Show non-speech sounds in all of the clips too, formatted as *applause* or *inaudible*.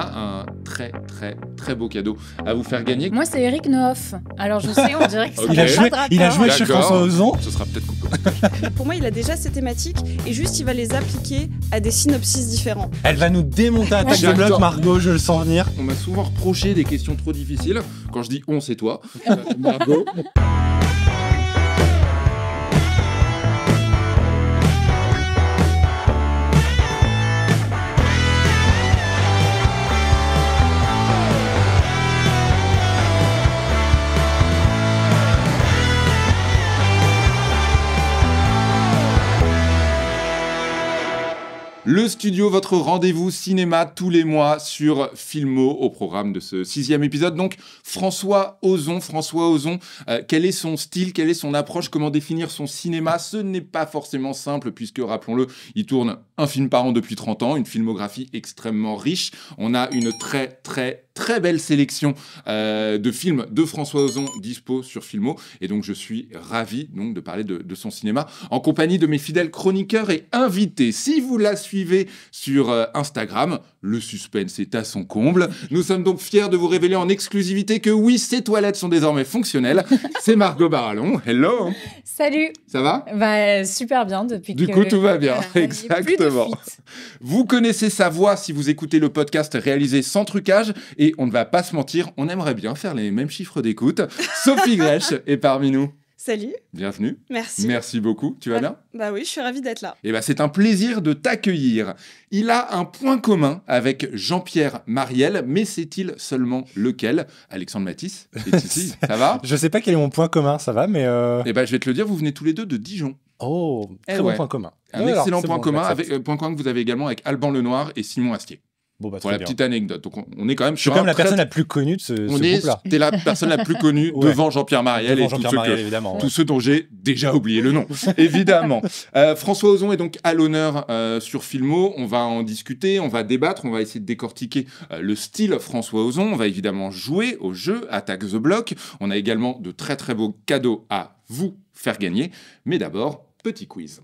un très très très beau cadeau à vous faire gagner. Moi c'est Eric Neuf. Alors je sais, on dirait que c'est un il, a joué, il a joué chez François Ce sera peut-être *laughs* Pour moi, il a déjà ses thématiques et juste il va les appliquer à des synopsis différents. Elle va nous démonter à de bloc, Margot, je le sens venir. On m'a souvent reproché des questions trop difficiles. Quand je dis on, c'est toi, *laughs* Margot. Le studio, votre rendez-vous cinéma tous les mois sur Filmo au programme de ce sixième épisode. Donc François Ozon, François Ozon, euh, quel est son style, quelle est son approche, comment définir son cinéma Ce n'est pas forcément simple puisque, rappelons-le, il tourne un film par an depuis 30 ans, une filmographie extrêmement riche. On a une très très très belle sélection euh, de films de François Ozon dispo sur Filmo. Et donc, je suis ravi donc, de parler de, son cinéma en compagnie de mes fidèles chroniqueurs et invités. Si vous la suivez sur euh, Instagram, le suspense est à son comble. Nous sommes donc fiers de vous révéler en exclusivité que oui, ces toilettes sont désormais fonctionnelles. *laughs* C'est Margot Barallon. Hello Salut Ça va bah, Super bien depuis du que... Du coup, tout va bien. *laughs* Exactement. Vous connaissez sa voix si vous écoutez le podcast réalisé sans trucage. Et on ne va pas se mentir, on aimerait bien faire les mêmes chiffres d'écoute. *laughs* Sophie Grèche est parmi nous. Salut. Bienvenue. Merci. Merci beaucoup. Tu vas ah, bien Bah oui, je suis ravie d'être là. Et eh bah c'est un plaisir de t'accueillir. Il a un point commun avec Jean-Pierre Mariel, mais c'est-il seulement lequel Alexandre Matisse est *laughs* ici. ça va Je sais pas quel est mon point commun, ça va, mais. Euh, eh bah, je vais te le dire, vous venez tous les deux de Dijon. Oh, eh très bon point commun. Un excellent point commun, avec, euh, point commun que vous avez également avec Alban Lenoir et Simon Astier. Bah, pour la petite anecdote. Donc, on, est quand même. Je suis quand même *laughs* la personne la plus connue de ce, groupe T'es la personne la plus connue devant Jean-Pierre Marielle et tous, ceux, tous ceux dont j'ai déjà oublié le nom, *laughs* évidemment. Euh, François Ozon est donc à l'honneur euh, sur Filmo. On va en discuter, on va débattre, on va essayer de décortiquer euh, le style François Ozon. On va évidemment jouer au jeu Attack the Block. On a également de très très beaux cadeaux à vous faire gagner. Mais d'abord, petit quiz.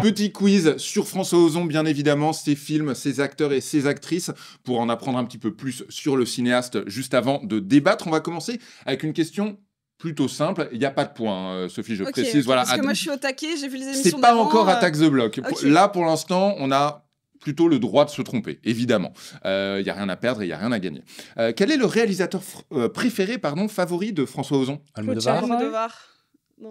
Petit quiz sur François Ozon, bien évidemment, ses films, ses acteurs et ses actrices, pour en apprendre un petit peu plus sur le cinéaste juste avant de débattre. On va commencer avec une question plutôt simple. Il n'y a pas de point, hein, Sophie, je précise. voilà. Parce que moi, je suis au taquet, j'ai vu les émissions. C'est pas encore euh... Attack the Block. Là, pour l'instant, on a plutôt le droit de se tromper, évidemment. Il euh, n'y a rien à perdre et il n'y a rien à gagner. Euh, quel est le réalisateur euh, préféré, pardon, favori de François Ozon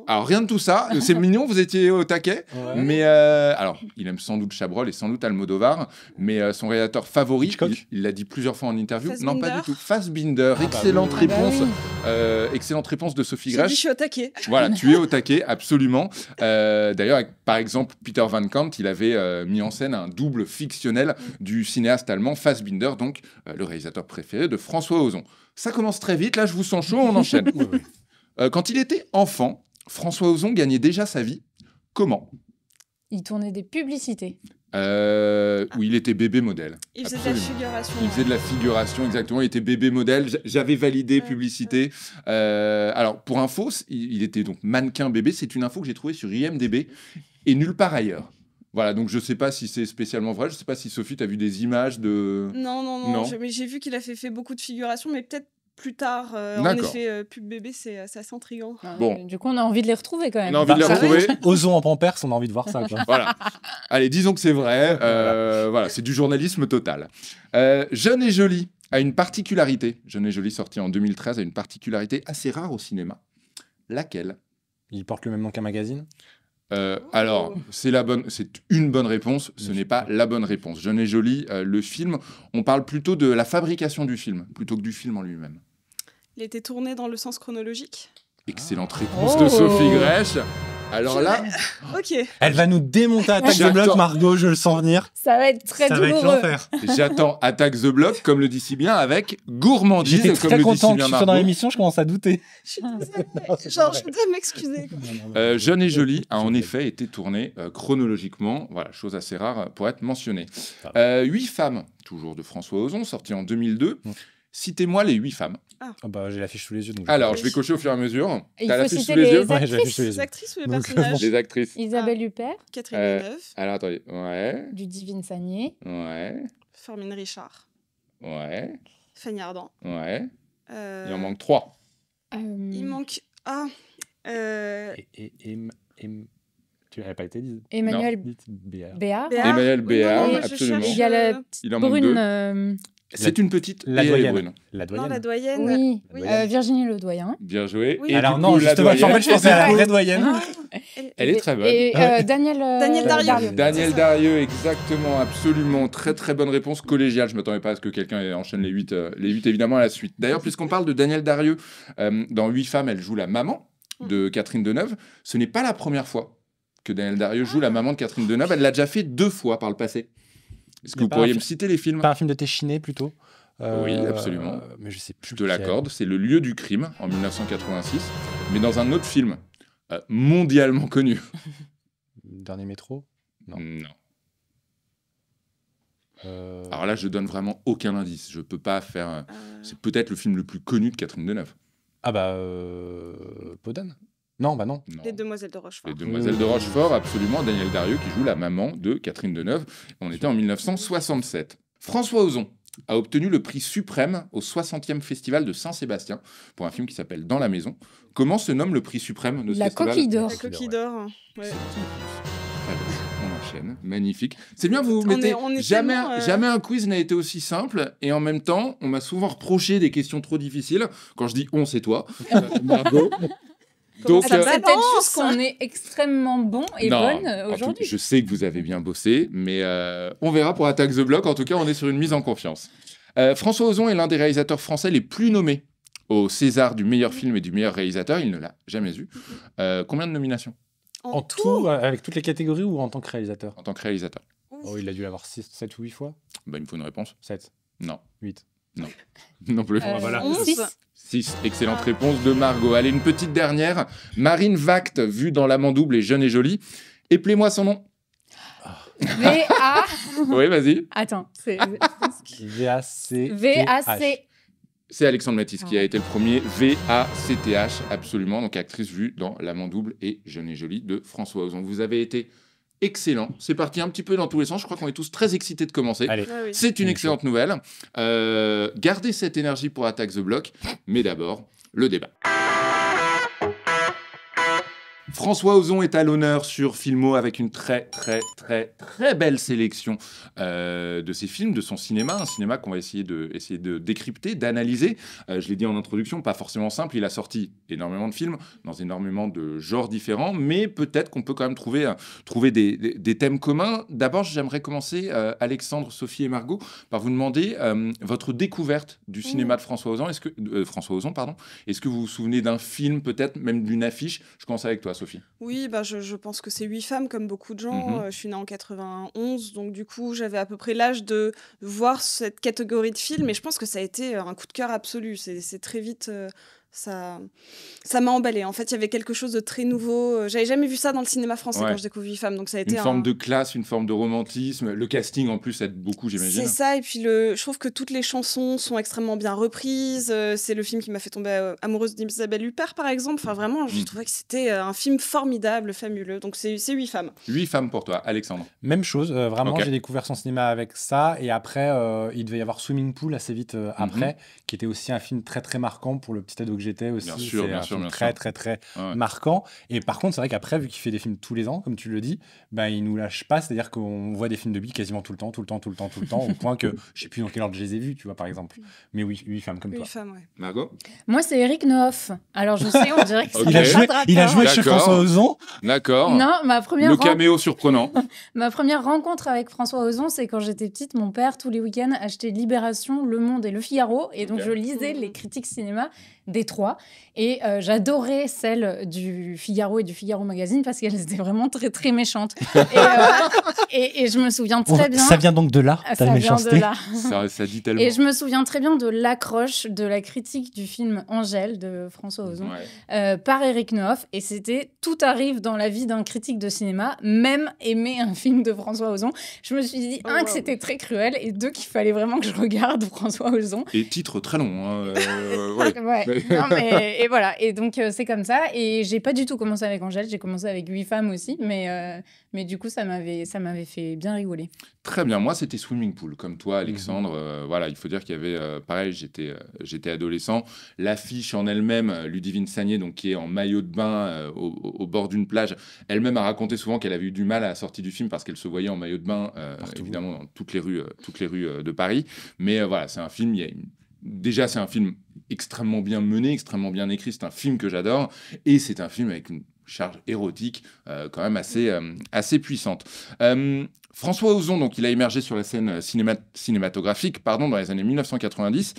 alors rien de tout ça, *laughs* c'est mignon, vous étiez au taquet. Mais euh, alors, il aime sans doute Chabrol et sans doute Almodovar, mais euh, son réalisateur favori, il l'a dit plusieurs fois en interview, non pas du tout, Fassbinder. Ah bah excellente réponse, bah euh, excellente réponse de Sophie Je suis au taquet. Voilà, *laughs* tu es au taquet, absolument. D'ailleurs, par exemple, Peter Van Kant, il avait mis en scène un double fictionnel du cinéaste allemand Fassbinder, donc le réalisateur préféré de François Ozon. Ça commence très vite, là je vous sens chaud, on enchaîne. *laughs* quand il était enfant, François Ozon gagnait déjà sa vie. Comment Il tournait des publicités. Euh, où il était bébé modèle. Il faisait de la figuration. Il faisait de la figuration, exactement. Il était bébé modèle. J'avais validé publicité. Euh, alors, pour info, il était donc mannequin bébé. C'est une info que j'ai trouvée sur IMDB et nulle part ailleurs. Voilà, donc je ne sais pas si c'est spécialement vrai. Je sais pas si Sophie, tu as vu des images de. Non, non, non. mais j'ai vu qu'il a fait, fait beaucoup de figuration, mais peut-être plus tard. Euh, en effet, euh, pub bébé, c'est à euh, intriguant. Bah bon. Du coup, on a envie de les retrouver quand même. On a envie de bah, les retrouver. Osons en Pampers, on a envie de voir ça. *laughs* Allez, disons que c'est vrai. voilà, c'est du journalisme total. Jeune et Jolie a une particularité. Jeune et Jolie, sorti en 2013, a une particularité assez rare au cinéma. Laquelle Il porte le même nom qu'un magazine alors, c'est la bonne, c'est une bonne réponse. Ce n'est pas la bonne réponse. Jeune et jolie, le film. On parle plutôt de la fabrication du film plutôt que du film en lui-même était tourné dans le sens chronologique. Excellente ah. réponse de Sophie oh. Grèche. Alors là, *laughs* ok. Elle va nous démonter Attaque the Block, Margot, je le sens venir. Ça va être très ça J'attends Attaque the Block, comme le dit si bien, avec gourmandise. J'étais très content que tu sois dans l'émission, je commence à douter. Je suis Genre, je m'excuser. Euh, Jeune et Jolie a en effet été tournée euh, chronologiquement, voilà, chose assez rare pour être mentionnée. Ah. Euh, huit femmes, toujours de François Ozon, sorti en 2002. Citez-moi les huit femmes. Ah. ah. bah, j'ai l'affiche sous les yeux. Donc Alors, je vais cocher au fur et à mesure. Et il faut l'affiche sous citer les yeux actrices, les actrices ou les personnages Les actrices. Isabelle ah. Huppert. Catherine Euh, Alors, attendez. Ouais. du Divine Sagné, Ouais. Formine Richard. Ouais. Fanny Ardant. Ouais. euh, Il en manque trois. Euh, il manque- Ah euh, Et, et, et- tu n'avais pas été dit. Emmanuel Dite Emmanuel Oui, absolument. Euh, il y a en manque euh, c'est une petite la doyenne. La doyenne. Non, la doyenne. Oui. Euh, Virginie le doyen. Bien joué. Alors non, justement, je pensais à la doyenne. Ah. Elle, est très bonne. Et euh, Daniel, euh, Daniel Darieux. Daniel Darieux, exactement, absolument. Très très bonne réponse collégiale. Je ne m'attendais pas à ce que quelqu'un enchaîne les 8, les évidemment à la suite. D'ailleurs, puisqu'on parle de Daniel Darieux, dans 8 femmes, elle joue la maman de mm. Catherine Deneuve. Ce n'est pas la première fois que Daniel Darieux joue ah. la maman de Catherine Deneuve. Elle l'a déjà fait deux fois par le passé. Est-ce que vous pourriez me citer les films Pas un film de Téchiné plutôt euh, Oui, absolument. mais je sais plus. De te l'accorde, c'est Le lieu du crime en 1986, mais dans un autre film euh, mondialement connu. *laughs* Dernier métro Non. Euh, Alors là, je donne vraiment aucun indice. Je peux pas faire. C'est peut-être le film le plus connu de Catherine Deneuve. Ah bah Podane. Non, bah non. Les Demoiselles de Rochefort. Les Demoiselles de Rochefort, absolument. Daniel Darieux qui joue la maman de Catherine Deneuve. On était en 1967. François Ozon a obtenu le prix suprême au 60e festival de Saint-Sébastien pour un film qui s'appelle Dans la maison. Comment se nomme le prix suprême de ce la festival Coquille d'or. La coquille d'or. Hein. On enchaîne. Magnifique. C'est bien, vous vous mettez. Euh, jamais, un quiz n'a été aussi simple. Et en même temps, on m'a souvent reproché des questions trop difficiles. Quand je dis on, c'est toi, Margot. *laughs* Donc, c'est euh, bah, peut-être juste qu'on est extrêmement bon et bonne aujourd'hui. Je sais que vous avez bien bossé, mais euh, on verra pour Attack the Block. En tout cas, on est sur une mise en confiance. Euh, François Ozon est l'un des réalisateurs français les plus nommés au César du meilleur film et du meilleur réalisateur. Il ne l'a jamais eu. combien de nominations en, tout, Avec toutes les catégories ou en tant que réalisateur En tant que réalisateur. Oh, il a dû l'avoir 7 ou 8 fois bah, Il me faut une réponse. 7. Non. 8. Non. *laughs* Non plus. Euh, ah, voilà. 6. Excellente réponse de Margot. Allez, une petite dernière. Marine Vact, vue dans l'amant double et jeune et jolie. Éplez-moi son nom. V-A. *laughs* oui, vas-y. Attends. V-A-C. *laughs* v a C'est Alexandre Matisse qui ah. a été le premier V-A-C-T-H, absolument. Donc, actrice vue dans L'Amant Double et Jeune et Jolie de François Ozon. Vous avez été excellent. C'est parti un petit peu dans tous les sens. Je crois qu'on est tous très excités de commencer. Ah C'est une excellente nouvelle. Euh, gardez cette énergie pour Attack the Block, mais d'abord, le débat. François Ozon est à l'honneur sur Filmo avec une très très très très belle sélection euh, de ses films, de son cinéma, un cinéma qu'on va essayer de, essayer de décrypter, d'analyser. Euh, je l'ai dit en introduction, pas forcément simple, il a sorti énormément de films dans énormément de genres différents, mais peut-être qu'on peut quand même trouver, euh, trouver des, des, des, thèmes communs. D'abord, j'aimerais commencer, Alexandre, Sophie et Margot, par vous demander votre découverte du mmh. cinéma de François Ozon. Est-ce que, François Ozon, pardon, est-ce que vous vous souvenez d'un film, peut-être même d'une affiche Je commence avec toi. Oui, bah, je, pense que c'est huit femmes, comme beaucoup de gens. Mhm. Euh, je suis née en 91, donc du coup, j'avais à peu près l'âge de voir cette catégorie de films, et je pense que ça a été euh, un coup de cœur absolu. C'est très vite euh, ça ça m'a emballé en fait il y avait quelque chose de très nouveau j'avais jamais vu ça dans le cinéma français quand je découvre femmes, donc ça a été une forme de classe une forme de romantisme le casting en plus aide beaucoup j'imagine c'est ça et puis le je trouve que toutes les chansons sont extrêmement bien reprises euh, c'est le film qui m'a fait tomber euh, amoureuse d'Isabelle Huppert par exemple enfin vraiment je hmm. trouvais que c'était euh, un film formidable fabuleux donc c'est huit femmes huit femmes pour toi Alexandre même chose vraiment j'ai découvert son cinéma avec ça et après il devait y avoir Swimming Pool assez vite mhm. après qui était aussi un film très très marquant pour le petit ado j'étais aussi. Bien sûr, bien sûr, très, très, très, marquant. Et par contre, c'est vrai qu'après, vu qu'il fait des films tous les ans, comme tu le dis, ben il nous lâche pas. C'est-à-dire qu'on voit des films de lui quasiment tout le temps, tout le temps, tout le temps, tout le temps, au point que je sais plus dans quel ordre je les ai vus, tu vois, par exemple. Mais oui, oui femme comme toi. Moi, c'est Eric Nehoff. Alors, je sais, on dirait que il, a joué, il a joué chez François Ozon. D'accord. Non, ma première. Le caméo surprenant. *laughs* ma première rencontre avec François Ozon, c'est quand j'étais petite, mon père, tous les week-ends, achetait Libération, Le Monde et Le Figaro. Et donc, je lisais les critiques cinéma des et euh, j'adorais celle du Figaro et du Figaro Magazine parce qu'elles étaient vraiment très, très méchantes. *laughs* Euh, et, je me souviens très bien. Ça vient donc de là, ah, ta ça Vient de là. Ça, dit tellement. Et je me souviens très bien de l'accroche de la critique du film Angèle de François Ozon euh, par Eric Neuf. Et c'était tout arrive dans la vie d'un critique de cinéma, même aimer un film de François Ozon. Je me suis dit, oh, un, que c'était très cruel et deux, qu'il fallait vraiment que je regarde *laughs* François Ozon. Et titre très long. Hein, ouais. *laughs* et voilà. Et donc, euh, c'est comme ça. Et j'ai pas du tout commencé avec Angèle. J'ai commencé avec huit femmes aussi. Mais, euh, mais du coup, ça m'avait, ça m'avait fait bien rigoler. Très bien. Moi, c'était swimming pool. Comme toi, mhm. Alexandre. Euh, voilà, il faut dire qu'il y avait, pareil, j'étais, j'étais adolescent. L'affiche en elle-même, Ludivine Sagné, donc, qui est en maillot de bain au, bord d'une plage, elle-même a raconté souvent qu'elle avait eu du mal à la sortie du film parce qu'elle se voyait en maillot de bain, évidemment, dans toutes les rues, toutes les rues de Paris. Mais voilà, c'est un film. Il a Déjà, c'est un film extrêmement bien mené, extrêmement bien écrit. C'est un film que j'adore et c'est un film avec une charge érotique euh, quand même assez, euh, assez puissante. Euh, François Ozon, donc il a émergé sur la scène cinématographique pardon, dans les années 1990.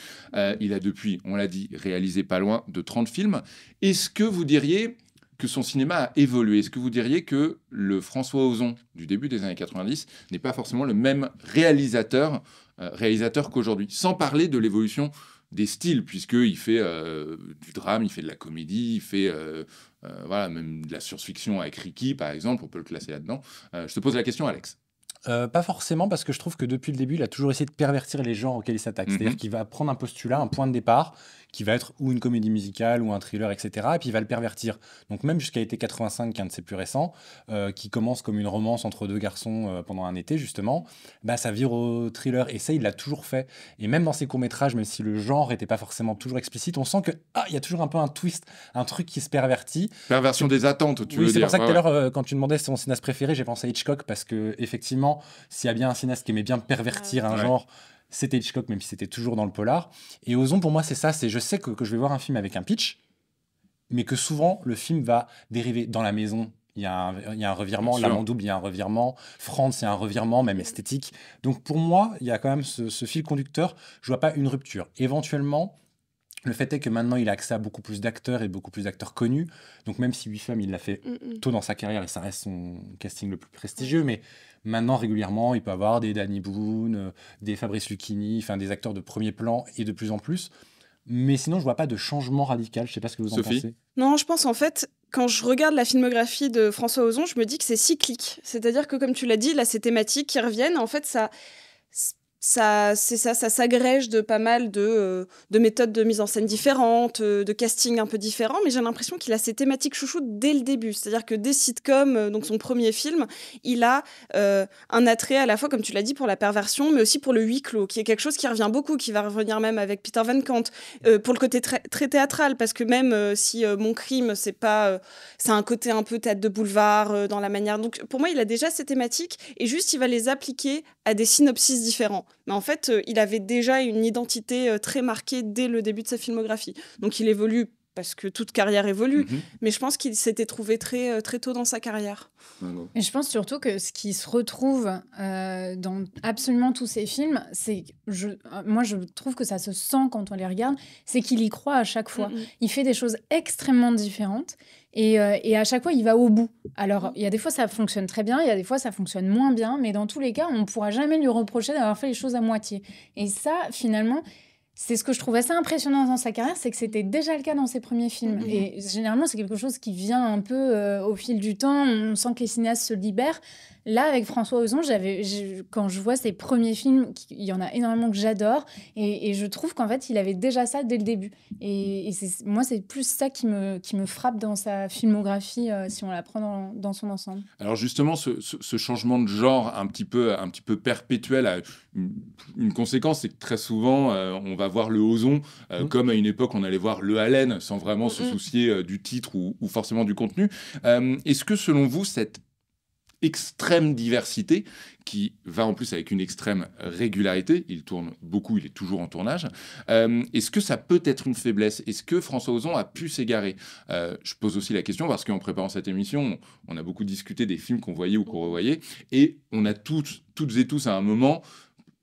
il a depuis, on l'a dit, réalisé pas loin de 30 films. Est-ce que vous diriez que son cinéma a évolué Est-ce que vous diriez que le François Ozon du début des années 90 n'est pas forcément le même réalisateur, réalisateur qu'aujourd'hui Sans parler de l'évolution des styles, puisqu'il fait euh, du drame, il fait de la comédie, il fait euh, euh, voilà, même de la science-fiction avec Ricky, par exemple, on peut le classer là-dedans. je te pose la question, Alex. Euh, pas forcément parce que je trouve que depuis le début, il a toujours essayé de pervertir les genres auxquels il s'attaque. C'est-à-dire mhm. qu'il va prendre un postulat, un point de départ, qui va être ou une comédie musicale ou un thriller, etc. Et puis il va le pervertir. Donc même jusqu'à été 85, qui est un de ses plus récents, euh, qui commence comme une romance entre deux garçons euh, pendant un été justement, bah ça vire au thriller. Et ça, il l'a toujours fait. Et même dans ses courts métrages, même si le genre n'était pas forcément toujours explicite, on sent que ah, il y a toujours un peu un twist, un truc qui se pervertit. Perversion des attentes, tu veux dire. Oui, c'est pour ça que tout à l'heure, quand tu demandais son cinéaste préféré, j'ai pensé à Hitchcock parce que effectivement s'il y a bien un cinéaste qui aimait bien pervertir ah un genre, c'était Hitchcock, même si c'était toujours dans le polar. Et Ozon, pour moi, c'est ça, c'est je sais que, je vais voir un film avec un pitch, mais que souvent, le film va dériver dans la maison. Il y a un, y a un revirement, La il y a un revirement, France, il y a un revirement, même esthétique. Donc pour moi, il y a quand même ce, ce fil conducteur, je vois pas une rupture. Éventuellement, le fait est que maintenant, il a accès à beaucoup plus d'acteurs et beaucoup plus d'acteurs connus. Donc, même si Femmes, il l'a fait mm, mm. tôt dans sa carrière et ça reste son casting le plus prestigieux, mais maintenant, régulièrement, il peut avoir des Danny Boone, euh, des Fabrice Lucchini, enfin des acteurs de premier plan et de plus en plus. Mais sinon, je vois pas de changement radical. Je sais pas ce que vous en pensez. Non, je pense en fait, quand je regarde la filmographie de François Ozon, je me dis que c'est cyclique. C'est-à-dire que, comme tu l'as dit, là, ces thématiques qui reviennent, en fait, ça ça, c'est ça, ça s'agrège de pas mal de, euh, méthodes de mise en scène différentes, euh, de casting un peu différents, mais j'ai l'impression qu'il a ces thématiques chouchou dès le début. C'est-à-dire que des sitcoms, euh, donc son premier film, il a un attrait à la fois, comme tu l'as dit, pour la perversion, mais aussi pour le huis clos, qui est quelque chose qui revient beaucoup, qui va revenir même avec Peter Van Kant, pour le côté très, théâtral, parce que même si Mon Crime, c'est pas, c'est un côté un peu tête de boulevard dans la manière. Donc pour moi, il a déjà ces thématiques et juste il va les appliquer à des synopsis différents mais en fait, euh, il avait déjà une identité euh, très marquée dès le début de sa filmographie. Donc il évolue parce que toute carrière évolue, mhm. mais je pense qu'il s'était trouvé très, euh, très tôt dans sa carrière. et je pense surtout que ce qui se retrouve dans absolument tous ses films, c'est je, moi je trouve que ça se sent quand on les regarde, c'est qu'il y croit à chaque fois. Mm, mm. Il fait des choses extrêmement différentes, euh, et, à chaque fois, il va au bout. Alors, mm. il y a des fois, ça fonctionne très bien, il y a des fois, ça fonctionne moins bien, mais dans tous les cas, on ne pourra jamais lui reprocher d'avoir fait les choses à moitié. Et ça, finalement, c'est ce que je trouve assez impressionnant dans sa carrière, c'est que c'était déjà le cas dans ses premiers films. Mm. Et généralement, c'est quelque chose qui vient un peu euh, au fil du temps, on sent que les cinéastes se libèrent. Là, avec François Ozon, j'avais, quand je vois ses premiers films, il y en a énormément que j'adore, et, je trouve qu'en fait, il avait déjà ça dès le début. Et, moi, c'est plus ça qui me, frappe dans sa filmographie, euh, si on la prend dans, son ensemble. Alors justement, ce, changement de genre un petit peu, un petit peu perpétuel a une, conséquence, c'est que très souvent, euh, on va voir le Ozon, euh, mmh. comme à une époque, on allait voir le Haleine, sans vraiment mmh, se mmh. soucier du titre ou, ou forcément du contenu. Est-ce que selon vous, cette extrême diversité qui va en plus avec une extrême régularité. Il tourne beaucoup, il est toujours en tournage. Euh, est-ce que ça peut être une faiblesse Est-ce que François Ozon a pu s'égarer euh, Je pose aussi la question parce qu'en préparant cette émission, on a beaucoup discuté des films qu'on voyait ou qu'on revoyait et on a toutes, toutes et tous à un moment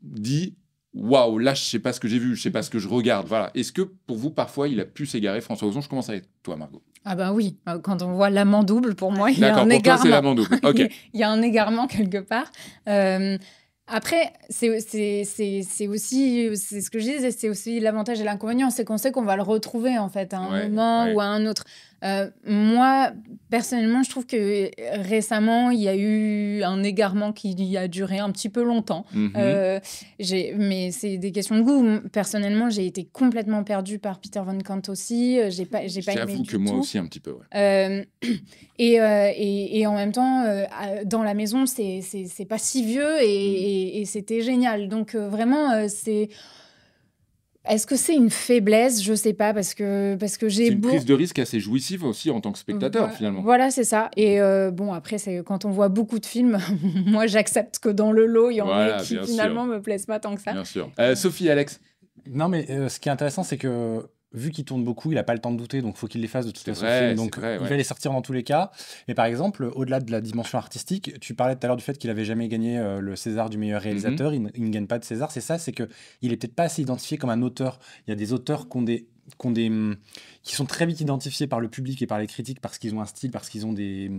dit Waouh, là, je sais pas ce que j'ai vu, je sais pas ce que je regarde. Voilà. Est-ce que pour vous, parfois, il a pu s'égarer François Ozon, je commence avec toi, Margot. Ah ben oui, euh, quand on voit l'amant double, pour moi, il y a un égarement. double. *laughs* il y a un égarement quelque part. Euh, après, c'est aussi, c'est ce que je disais, c'est aussi l'avantage et l'inconvénient, c'est qu'on sait qu'on va le retrouver en fait à un moment ou à un autre. Euh, moi, personnellement, je trouve que euh, récemment, il y a eu un égarement qui a duré un petit peu longtemps. Mhm. Euh, mais c'est des questions de goût. Personnellement, j'ai été complètement perdue par Peter Van Kant aussi. J'ai pas, j'ai pas aimé. J'avoue que moi aussi un petit peu. *clears throat* et, et, et, en même temps, dans la maison, c'est, c'est, pas si vieux et, mhm. et c'était génial. Donc vraiment, c'est est-ce que c'est une faiblesse Je sais pas parce que parce que j'ai une prise de risque assez jouissive aussi en tant que spectateur finalement. Voilà, c'est ça. Et euh, bon après c'est quand on voit beaucoup de films, *laughs* moi j'accepte que dans le lot il y en a qui finalement me plaisent pas tant que ça. Bien sûr. Euh, Sophie, Alex. Non mais euh, ce qui est intéressant c'est que vu qu'il tourne beaucoup, il n'a pas le temps de douter, donc faut qu'il les fasse de toute façon. donc il va les sortir dans tous les cas. Mais par exemple, au-delà de la dimension artistique, tu parlais tout à l'heure du fait qu'il avait jamais gagné euh, le César du meilleur réalisateur. Mhm. il, ne gagne pas de César. C'est ça, c'est que il est peut-être pas assez identifié comme un auteur. Il y a des auteurs qui ont des qui, sont très vite identifiés par le public et par les critiques parce qu'ils ont un style, parce qu'ils ont des,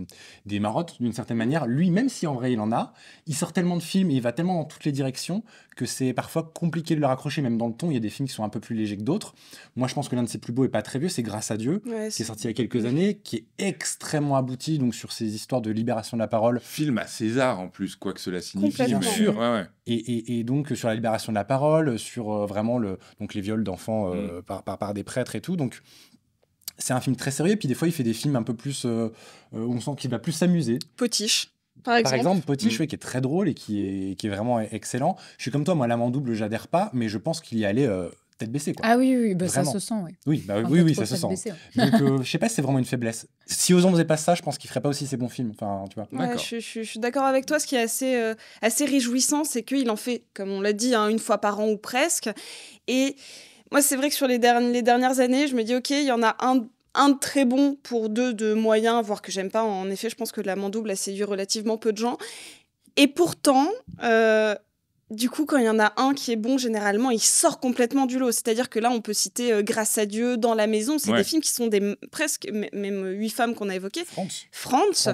des marottes d'une certaine manière. Lui, même si en vrai il en a, il sort tellement de films et il va tellement dans toutes les directions que c'est parfois compliqué de le raccrocher, même dans le ton. Il y a des films qui sont un peu plus légers que d'autres. Moi, je pense que l'un de ses plus beaux et pas très vieux, c'est Grâce à Dieu, qui est sorti il y a quelques années, qui est extrêmement abouti donc sur ces histoires de libération de la parole. Film à César en plus, quoi que cela signifie. Bien sûr. Et, donc sur la libération de la parole, sur euh, vraiment le, donc les viols d'enfants euh, mm. par, par, des prêtres et tout. Donc c'est un film très sérieux. Et puis des fois, il fait des films un peu plus. Euh, on sent qu'il va plus s'amuser. Potiche. Par exemple, Par exemple Potiche, mm. qui est très drôle et qui est, qui est vraiment excellent. Je suis comme toi, moi, l'amant double, j'adhère pas, mais je pense qu'il y allait tête baissée. Quoi. Ah oui, ça se sent. Oui, oui, oui, ça se sent. Donc, euh, *laughs* je sais pas si c'est vraiment une faiblesse. Si Ozon faisait pas ça, je pense qu'il ferait pas aussi ses bons films. Enfin, tu vois. je, je, suis d'accord avec toi. Ce qui est assez, euh, assez réjouissant, c'est qu'il en fait, comme on l'a dit, hein, une fois par an ou presque. Et moi, c'est vrai que sur les, les dernières années, je me dis, OK, il y en a un un très bon pour deux de moyens, voire que j'aime pas. En effet, je pense que la double a séduit relativement peu de gens. Et pourtant, euh, du coup, quand il y en a un qui est bon, généralement, il sort complètement du lot. C'est-à-dire que là, on peut citer euh, Grâce à Dieu, Dans la maison. C'est des films qui sont des presque même huit femmes qu'on a évoquées. France. France.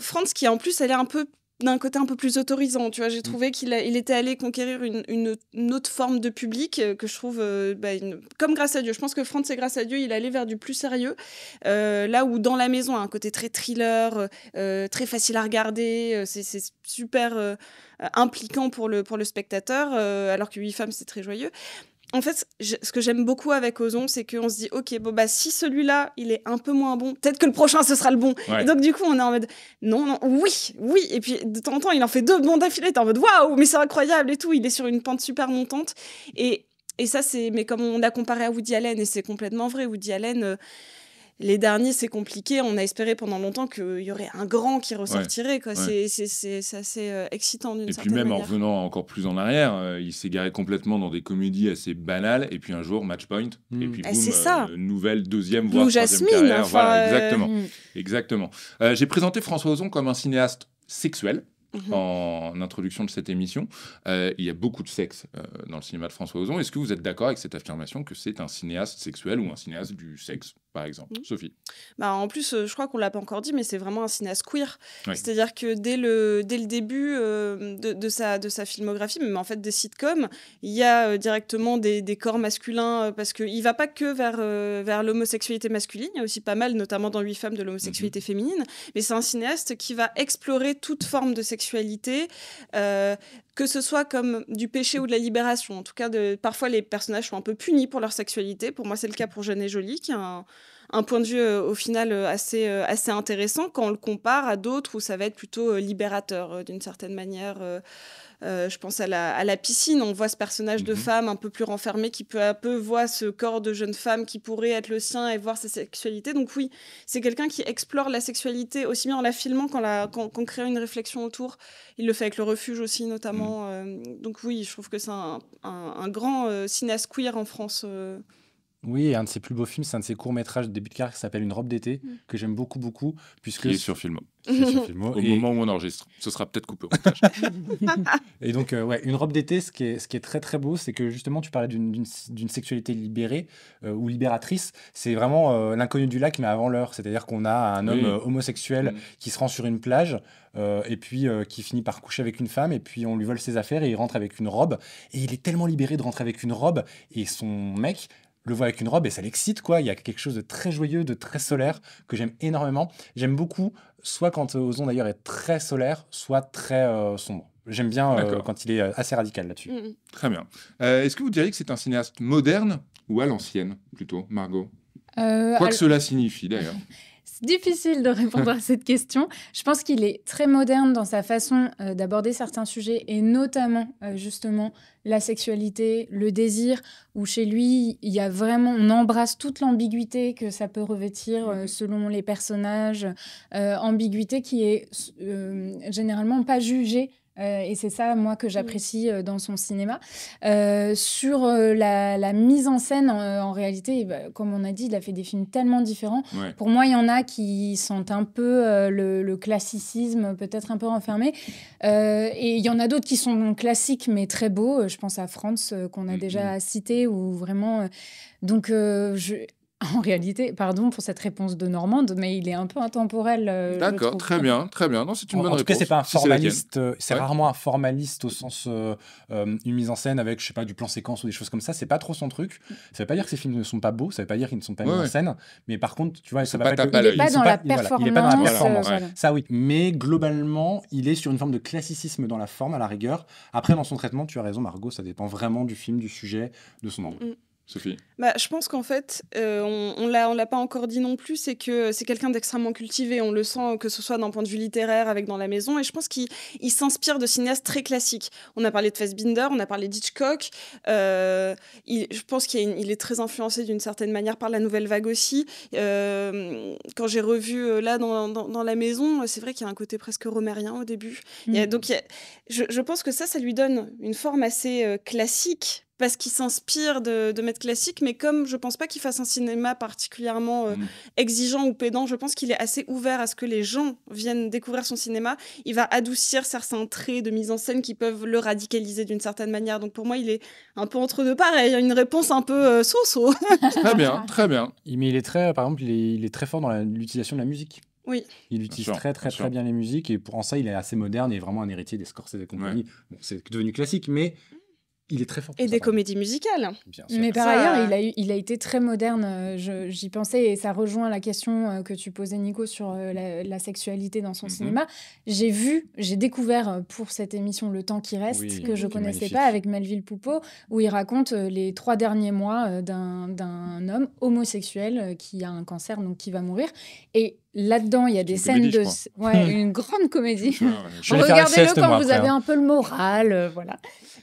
France qui, en plus, elle est un peu d'un côté un peu plus autorisant. Tu vois, j'ai mm. trouvé qu'il il était allé conquérir une, autre forme de public euh, que je trouve euh, bah, comme grâce à Dieu. Je pense que Franz, c'est grâce à Dieu, il allait vers du plus sérieux. Euh, là où dans la maison, un côté très thriller, très facile à regarder, c'est super impliquant pour le, pour le spectateur, alors que Huit femmes, c'est très joyeux en fait, ce que j'aime beaucoup avec Ozon, c'est qu'on se dit, ok, bon, bah, si celui-là, il est un peu moins bon, peut-être que le prochain, ce sera le bon. Et donc, du coup, on est en mode, non, non, oui, oui. Et puis, de temps en temps, il en fait deux bons d'affilée. T'es en mode, waouh, mais c'est incroyable et tout. Il est sur une pente super montante. Et, et ça, c'est, mais comme on l'a comparé à Woody Allen, et c'est complètement vrai, Woody Allen. Euh, les derniers, c'est compliqué. On a espéré pendant longtemps qu'il y aurait un grand qui ressortirait. C'est, assez euh, excitant d'une certaine manière. Et puis même en revenant encore plus en arrière, euh, il s'est garé complètement dans des comédies assez banales. Et puis un jour, Matchpoint. Mm. Et puis eh, boum, euh, nouvelle, deuxième, voire Jasmine, carrière. voilà, exactement. Mm. exactement. j'ai présenté François Ozon comme un cinéaste sexuel. Mhm. en introduction de cette émission. il y a beaucoup de sexe dans le cinéma de François Ozon. Est-ce que vous êtes d'accord avec cette affirmation que c'est un cinéaste sexuel ou un cinéaste du sexe par exemple. Mm. Sophie bah, En plus, euh, je crois qu'on ne l'a pas encore dit, mais c'est vraiment un cinéaste queer. C'est-à-dire que dès le, dès le début euh, de, sa, de sa filmographie, mais en fait des sitcoms, il y a euh, directement des, corps masculins, parce qu'il ne va pas que vers, vers l'homosexualité masculine, il y a aussi pas mal, notamment dans Huit femmes, de l'homosexualité mhm. féminine, mais c'est un cinéaste qui va explorer toute forme de sexualité, que ce soit comme du péché ou de la libération. En tout cas, de, parfois les personnages sont un peu punis pour leur sexualité. Pour moi, c'est le cas pour Jeanne et Jolie, qui est un un point de vue euh, au final euh, assez, euh, assez intéressant quand on le compare à d'autres où ça va être plutôt libérateur d'une certaine manière. je pense à la, piscine, on voit ce personnage de mhm. femme un peu plus renfermé qui peu à peu voit ce corps de jeune femme qui pourrait être le sien et voir sa sexualité. Donc oui, c'est quelqu'un qui explore la sexualité aussi bien en la filmant qu'en, créant une réflexion autour. Il le fait avec le refuge aussi notamment. Mhm. donc oui, je trouve que c'est un, un, grand cinéaste queer en France. Oui, un de ses plus beaux films, c'est un de ses courts-métrages de début de carrière qui s'appelle Une robe d'été, mm. que j'aime beaucoup, beaucoup. Puisque... Qui est *laughs* sur Filmo. Au moment où on enregistre. Ce sera peut-être coupé au montage. *laughs* et donc, euh, ouais, Une robe d'été, ce, qui est, très, très beau, c'est que justement, tu parlais d'une sexualité libérée euh, ou libératrice. C'est vraiment euh, l'inconnu du lac, mais avant l'heure. C'est-à-dire qu'on a un homme homosexuel mm. qui se rend sur une plage et puis qui finit par coucher avec une femme et puis on lui vole ses affaires et il rentre avec une robe. Et il est tellement libéré de rentrer avec une robe et son mec le voit avec une robe et ça l'excite, quoi. Il y a quelque chose de très joyeux, de très solaire que j'aime énormément. J'aime beaucoup, soit quand euh, Ozon d'ailleurs est très solaire, soit très euh, sombre. J'aime bien euh, quand il est assez radical là-dessus. Mm, mm. Très bien. Est-ce que vous diriez que c'est un cinéaste moderne ou à l'ancienne, plutôt, Margot Quoi que cela signifie d'ailleurs. *laughs* difficile de répondre à cette question. Je pense qu'il est très moderne dans sa façon euh, d'aborder certains sujets, et notamment euh, justement la sexualité, le désir, où chez lui, il y a vraiment, on embrasse toute l'ambiguïté que ça peut revêtir euh, mhm. selon les personnages, ambiguïté qui est généralement pas jugée euh, et c'est ça, moi, que mm. j'apprécie euh, dans son cinéma. Euh, sur la, mise en scène, en réalité, bah, comme on a dit, il a fait des films tellement différents. Pour moi, il y en a qui sentent un peu le, classicisme, peut-être un peu renfermé. et il y en a d'autres qui sont classiques, mais très beaux. Je pense à France, qu'on a mm, déjà mm. cité, ou vraiment. donc, je, en réalité, pardon pour cette réponse de Normande, mais il est un peu intemporel. Euh, D'accord, très bien, très bien. Non, c'est une en, bonne en tout cas, c'est pas un formaliste. Euh, c'est rarement un formaliste au sens euh, euh, une mise en scène avec, je sais pas, du plan séquence ou des choses comme ça. C'est pas trop son truc. Ça veut pas dire que ses films ne sont pas beaux. Ça veut pas dire qu'ils ne sont pas mis en scène. Mais par contre, tu vois, ça pas, Il est pas dans la performance. Ça oui. Mais globalement, il est sur une forme de classicisme dans la forme à la rigueur. Après, dans son traitement, tu as raison, Margot. Ça dépend vraiment du film, du sujet, de son angle. Mm. Sophie bah, Je pense qu'en fait, euh, on ne on l'a pas encore dit non plus, c'est que c'est quelqu'un d'extrêmement cultivé. On le sent, que ce soit d'un point de vue littéraire, avec Dans la Maison. Et je pense qu'il s'inspire de cinéastes très classiques. On a parlé de Fassbinder, on a parlé d'Hitchcock. Euh, je pense qu'il est très influencé d'une certaine manière par la nouvelle vague aussi. Euh, quand j'ai revu là dans, la maison, c'est vrai qu'il y a un côté presque romérien au début. Mm. donc je, je, pense que ça, ça lui donne une forme assez classique parce qu'il s'inspire de, de maîtres classiques, mais comme je pense pas qu'il fasse un cinéma particulièrement euh, mm. exigeant ou pédant, je pense qu'il est assez ouvert à ce que les gens viennent découvrir son cinéma. Il va adoucir certains traits de mise en scène qui peuvent le radicaliser d'une certaine manière. Donc pour moi, il est un peu entre deux parts. a une réponse un peu euh, so-so. *laughs* très bien, très bien. Mais il est très, par exemple, il est, très fort dans l'utilisation de la musique. Oui. Il utilise très très très bien les musiques et pour en ça il est assez moderne et vraiment un héritier des Scorsese et compagnie. Bon, c'est devenu classique, mais il est très fort. Et des comédies musicales. Mais par ailleurs, il a, été très moderne, euh, j'y pensais, et ça rejoint la question euh, que tu posais, Nico, sur euh, la, sexualité dans son mhm. cinéma. J'ai vu, j'ai découvert pour cette émission Le Temps qui reste, que je ne connaissais pas, avec Melville Poupeau, où il raconte les trois derniers mois d'un homme homosexuel qui a un cancer, donc qui va mourir. Et Là-dedans, il y a des scènes de. Ouais, hmm. une grande comédie. Ah, regardez-le quand vous avez hein. un peu le moral. Euh, voilà.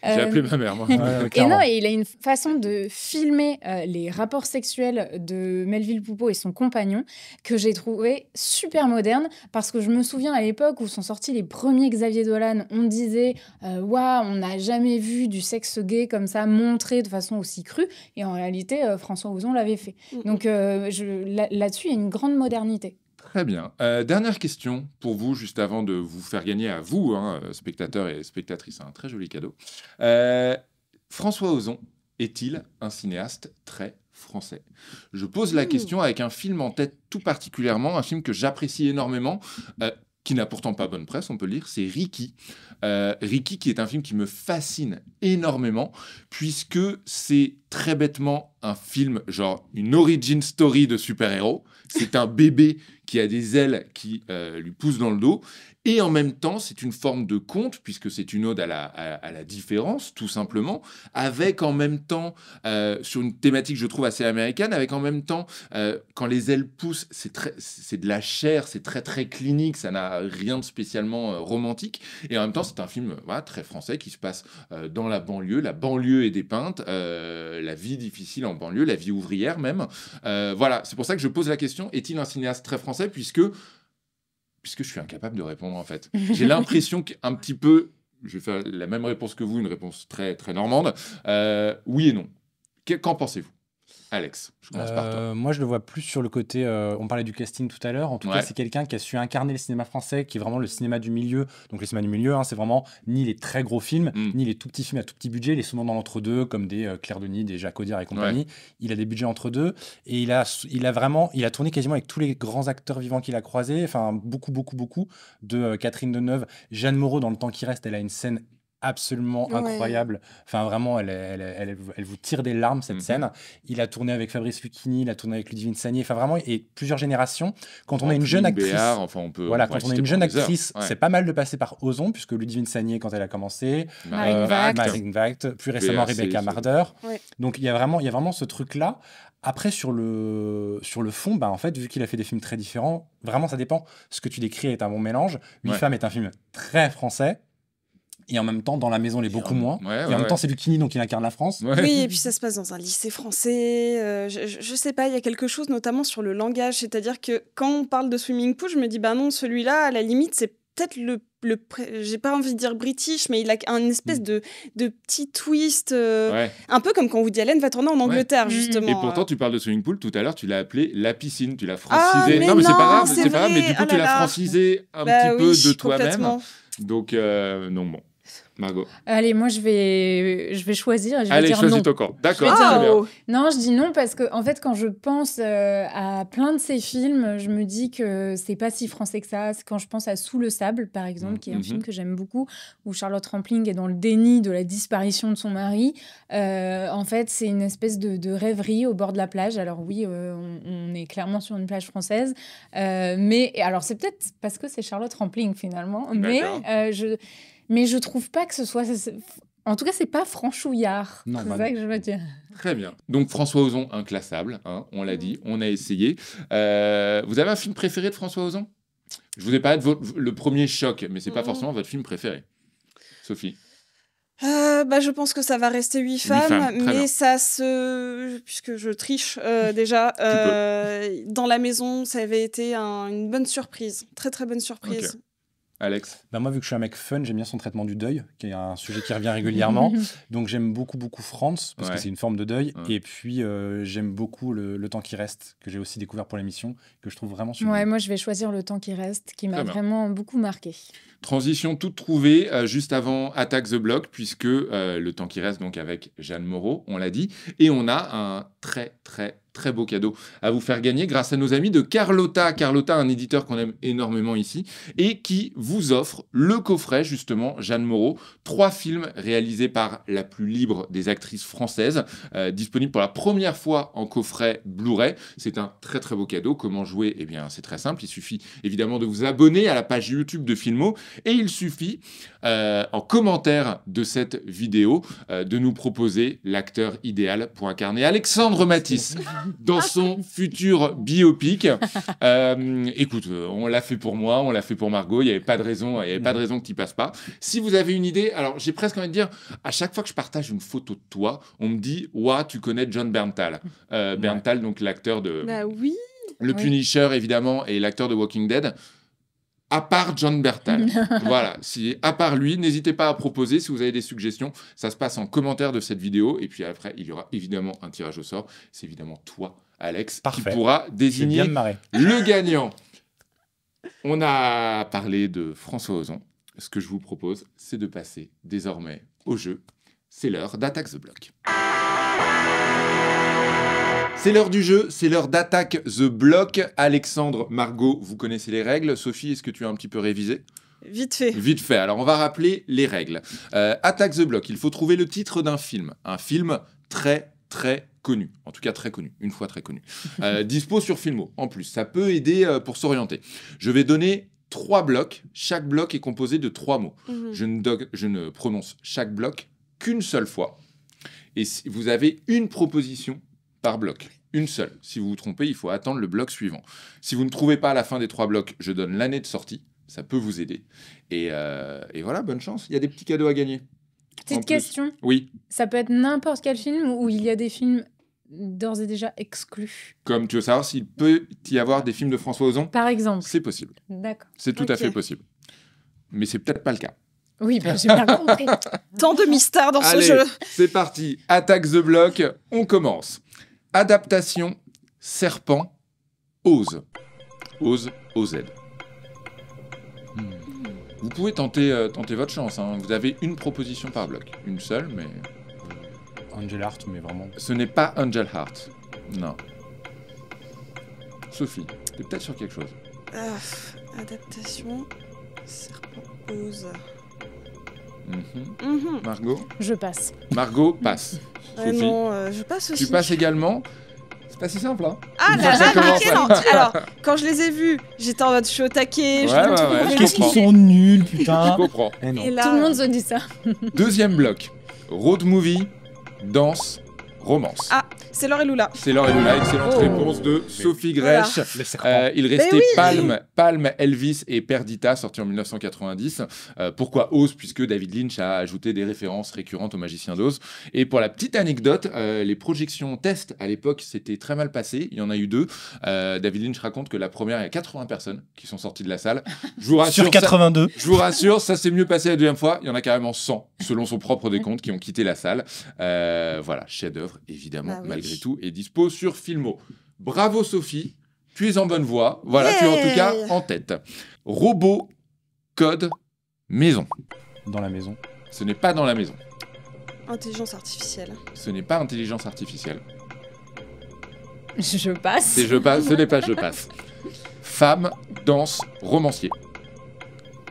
J'ai appelé euh, ma mère, moi. *laughs* et non, et il a une façon de filmer euh, les rapports sexuels de Melville Poupeau et son compagnon que j'ai trouvé super moderne parce que je me souviens à l'époque où sont sortis les premiers Xavier Dolan, on disait Waouh, on n'a jamais vu du sexe gay comme ça montré de façon aussi crue. Et en réalité, François Ozon l'avait fait. Mmh, mmh. Donc là-dessus, il y a une grande modernité. Très bien. Euh, dernière question pour vous, juste avant de vous faire gagner à vous, hein, euh, spectateurs et spectatrices, un hein. très joli cadeau. Euh, François Ozon est-il un cinéaste très français Je pose la question avec un film en tête tout particulièrement, un film que j'apprécie énormément. qui n'a pourtant pas bonne presse, on peut le dire, c'est Ricky. Ricky, qui est un film qui me fascine énormément, puisque c'est très bêtement un film, genre une origin story de super-héros, c'est un bébé qui a des ailes qui euh, lui poussent dans le dos et en même temps, c'est une forme de conte, puisque c'est une ode à la, à, la, différence, tout simplement, avec en même temps, euh, sur une thématique, je trouve, assez américaine, avec en même temps, euh, quand les ailes poussent, c'est de la chair, c'est très, très clinique, ça n'a rien de spécialement euh, romantique. Et en même temps, c'est un film voilà, très français qui se passe euh, dans la banlieue. La banlieue est dépeinte, euh, la vie difficile en banlieue, la vie ouvrière même. voilà, c'est pour ça que je pose la question, est-il un cinéaste très français, puisque puisque je suis incapable de répondre en fait. *laughs* J'ai l'impression qu'un petit peu, je vais faire la même réponse que vous, une réponse très très normande. Euh, oui et non. Qu'en pensez-vous Alex, je commence par euh, Moi, je le vois plus sur le côté. Euh, on parlait du casting tout à l'heure. En tout cas, c'est quelqu'un qui a su incarner le cinéma français, qui est vraiment le cinéma du milieu. Donc, le cinéma du milieu, hein, c'est vraiment ni les très gros films, hmm. ni les tout petits films à tout petit budget. Il est souvent dans l'entre-deux, comme des euh, Claire Denis, des Jacques et compagnie. Il a des budgets entre deux. Et il a, il a vraiment. Il a tourné quasiment avec tous les grands acteurs vivants qu'il a croisés. Enfin, beaucoup, beaucoup, beaucoup. De Catherine Deneuve, Jeanne Moreau, dans le temps qui reste, elle a une scène absolument incroyable. Enfin, vraiment, elle, elle, elle, vous tire des larmes, cette mhm. scène. Il a tourné avec Fabrice Lucchini, il a tourné avec Ludivine Sagné, enfin, vraiment, et plusieurs générations. Quand on est une jeune actrice. enfin, on peut, voilà, quand on est une jeune actrice, c'est pas mal de passer par Ozon, puisque Ludivine Sagné, quand elle a commencé, euh, Vact, plus récemment Rebecca Marder. Donc, il y, a vraiment, il y a vraiment ce truc-là. Après, sur le, sur le fond, bah, en fait, vu qu'il a fait des films très différents, vraiment, ça dépend. Ce que tu décris est un bon mélange. Huit femmes est un film très français et en même temps dans la maison il est beaucoup moins et en même temps c'est kini, donc il incarne la France oui et puis ça se passe dans un lycée français euh, je, ne sais pas il y a quelque chose notamment sur le langage c'est-à-dire que quand on parle de swimming pool je me dis bah non celui-là à la limite c'est peut-être le, le j'ai pas envie de dire british mais il a une espèce mm. de, de petit twist euh, un peu comme quand vous dit Allen va tourner en Angleterre mm. justement et pourtant tu parles de swimming pool tout à l'heure tu l'as appelé la piscine tu l'as ah, francisé non mais c'est pas grave c'est pas mais du coup ah tu l'as francisé un bah petit peu de toi-même donc euh, non bon Margot Allez, moi je vais, je vais choisir. je Allez, choisis ton corps. D'accord. non, je dis non parce que en fait, quand je pense euh, à plein de ces films, je me dis que c'est pas si français que ça. Quand je pense à Sous le sable, par exemple, qui est un mhm. film que j'aime beaucoup, où Charlotte Rampling est dans le déni de la disparition de son mari. Euh, en fait, c'est une espèce de, rêverie au bord de la plage. Alors oui, euh, on, est clairement sur une plage française, mais alors c'est peut-être parce que c'est Charlotte Rampling finalement, mais je mais je trouve pas que ce soit. En tout cas, c'est pas franchouillard. C'est bah ça que je veux dire. Très bien. Donc François Ozon, inclassable. Hein, on l'a dit, on a essayé. Euh, vous avez un film préféré de François Ozon Je vous ai pas dit le premier choc, mais c'est pas mm-hmm. forcément votre film préféré. Sophie. Euh, bah, je pense que ça va rester huit femmes, mais ça se. Puisque je triche euh, *laughs* déjà, dans la maison, ça avait été une bonne surprise, très très bonne surprise. Alex ben Moi, vu que je suis un mec fun, j'aime bien son traitement du deuil, qui est un sujet qui revient régulièrement. *laughs* Donc, j'aime beaucoup, beaucoup France, parce que c'est une forme de deuil. Et puis, euh, j'aime beaucoup le, temps qui reste, que j'ai aussi découvert pour l'émission, que je trouve vraiment super. moi, je vais choisir le temps qui reste, qui m'a vraiment beaucoup marqué. Transition toute trouvée, euh, juste avant Attack the Block, puisque euh, le temps qui reste, donc avec Jeanne Moreau, on l'a dit. Et on a un très, très très beau cadeau à vous faire gagner grâce à nos amis de Carlotta. Carlotta, un éditeur qu'on aime énormément ici et qui vous offre le coffret, justement, Jeanne Moreau. Trois films réalisés par la plus libre des actrices françaises, euh, disponibles pour la première fois en coffret Blu-ray. C'est un très très beau cadeau. Comment jouer Eh bien, c'est très simple. Il suffit évidemment de vous abonner à la page YouTube de Filmo et il suffit euh, en commentaire de cette vidéo euh, de nous proposer l'acteur idéal pour incarner Alexandre Matisse. *laughs* dans ah, son futur biopic. Euh, écoute, euh, on l'a fait pour moi, on l'a fait pour Margot. Il n'y avait pas de raison, il y avait pas de raison que tu passes pas. Si vous avez une idée, alors j'ai presque envie de dire, à chaque fois que je partage une photo de toi, on me dit, ouah, tu connais John Berntal. Euh, Berntal, donc l'acteur de. Bah oui. Le Punisher, évidemment, et l'acteur de Walking Dead à part John Bertal. *laughs* voilà, si, à part lui, n'hésitez pas à proposer si vous avez des suggestions. Ça se passe en commentaire de cette vidéo. Et puis après, il y aura évidemment un tirage au sort. C'est évidemment toi, Alex, qui pourra désigner le gagnant. On a parlé de François Ozon. Ce que je vous propose, c'est de passer désormais au jeu. C'est l'heure d'Attack the Block. C'est l'heure du jeu, c'est l'heure d'attaque The Block. Alexandre, Margot, vous connaissez les règles. Sophie, est-ce que tu as un petit peu révisé Vite fait. Vite fait. Alors, on va rappeler les règles. Euh, attaque The Block, il faut trouver le titre d'un film. Un film très, très connu, en tout cas très connu, une fois très connu. Euh, *laughs* dispo sur Filmo, en plus, ça peut aider euh, pour s'orienter. Je vais donner trois blocs, chaque bloc est composé de trois mots. Mhm. je, ne je ne prononce chaque bloc qu'une seule fois, et si vous avez une proposition par bloc. Une seule. Si vous vous trompez, il faut attendre le bloc suivant. Si vous ne trouvez pas à la fin des trois blocs, je donne l'année de sortie. Ça peut vous aider. Et, euh, voilà, bonne chance. Il y a des petits cadeaux à gagner. Petite question. Oui. Ça peut être n'importe quel film ou il y a des films d'ores et déjà exclus. Comme tu veux savoir s'il peut y avoir des films de François Ozon Par exemple. C'est possible. D'accord. C'est tout à fait possible. Mais c'est peut-être pas le cas. Oui, ben, j'ai bien compris. *laughs* Tant de mystères dans ce jeu. C'est parti. Attaque the block. On commence. Adaptation, serpent, ose. Ose, ose. Hmm. Vous pouvez tenter, euh, tenter votre chance. Hein. Vous avez une proposition par bloc. Une seule, mais Angel Heart, mais vraiment. ce n'est pas Angel Heart. Non. Sophie, t'es peut-être sur quelque chose. Ah, adaptation, serpent, ose. Mhm. Mhm. Margot Je passe. Margot passe. *laughs* non, euh, je passe aussi. Tu passes également. C'est pas si simple, hein Ah là là, non. *laughs* Alors, quand je les ai vus, j'étais en mode je suis au taquet, je Qu'est-ce qu'ils sont nuls, putain Je comprends. Eh Et là, Tout le monde se dit ça. Deuxième bloc. Road movie, danse, romance. Ah, c'est Laure et Lula. C'est Laure Lula, excellente oh. réponse de Sophie Grèche. Euh, il restait Palme, Elvis et Perdita, sorti en 1990. Euh, pourquoi Oz Puisque David Lynch a ajouté des références récurrentes au Magicien d'Oz. Et pour la petite anecdote, euh, les projections test à l'époque c'était très mal passé. Il y en a eu deux. David Lynch raconte que la première, il y a 80 personnes qui sont sorties de la salle. rassure, Sur 82. Ça, je vous rassure, ça s'est mieux passé la deuxième fois. Il y en a carrément 100, selon son propre décompte, qui ont quitté la salle. voilà, chef-d'œuvre évidemment, bah malgré tout, est dispo sur Filmo. Bravo Sophie, tu es en bonne voie. Voilà, tu es en tout cas en tête. Robot, code, maison. Dans la maison. Ce n'est pas dans la maison. Intelligence artificielle. Ce n'est pas intelligence artificielle. Je passe. je passe, ce n'est pas je passe. Femme, danse, romancier.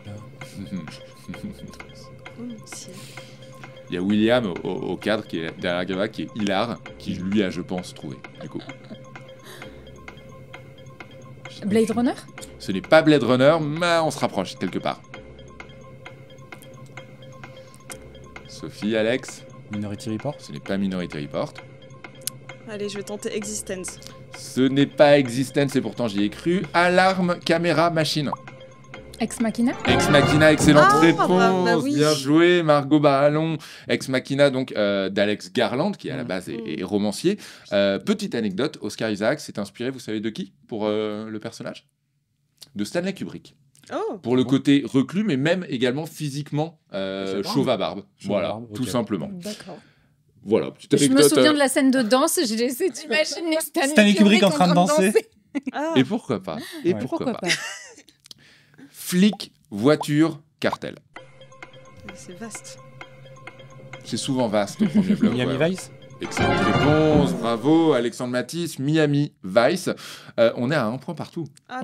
Euh. *laughs* Il y a William au, cadre qui est derrière Gava, qui est hilar, qui lui a, je pense, trouvé. Du coup. *laughs* Blade Runner Ce n'est pas Blade Runner, mais on se rapproche quelque part. Sophie, Alex Minority Report Ce n'est pas Minority Report. Allez, je vais tenter Existence. Ce n'est pas Existence et pourtant j'y ai cru. Alarme, caméra, machine. Ex Machina Ex Machina, excellente ah, réponse. Bah, bah Bien joué, Margot Barallon. Ex Machina, donc euh, d'Alex Garland, qui à la mm-hmm. base est, romancier. Euh, petite anecdote Oscar Isaac s'est inspiré, vous savez de qui pour euh, le personnage De Stanley Kubrick. Oh. pour le côté reclus, mais même également physiquement ah, chauve à barbe. voilà, tout simplement. Voilà, petite Je me souviens de la scène de danse, j'ai laissé d'imaginer Stanley, Stanley Kubrick, en train de danser. Et pourquoi pas Et pourquoi, pas. Flic, voiture, cartel. C'est vaste. C'est souvent vaste *laughs* Miami Vice Excellente réponse, bravo Alexandre Matisse, Miami Vice. Euh, on est à un point partout. Ah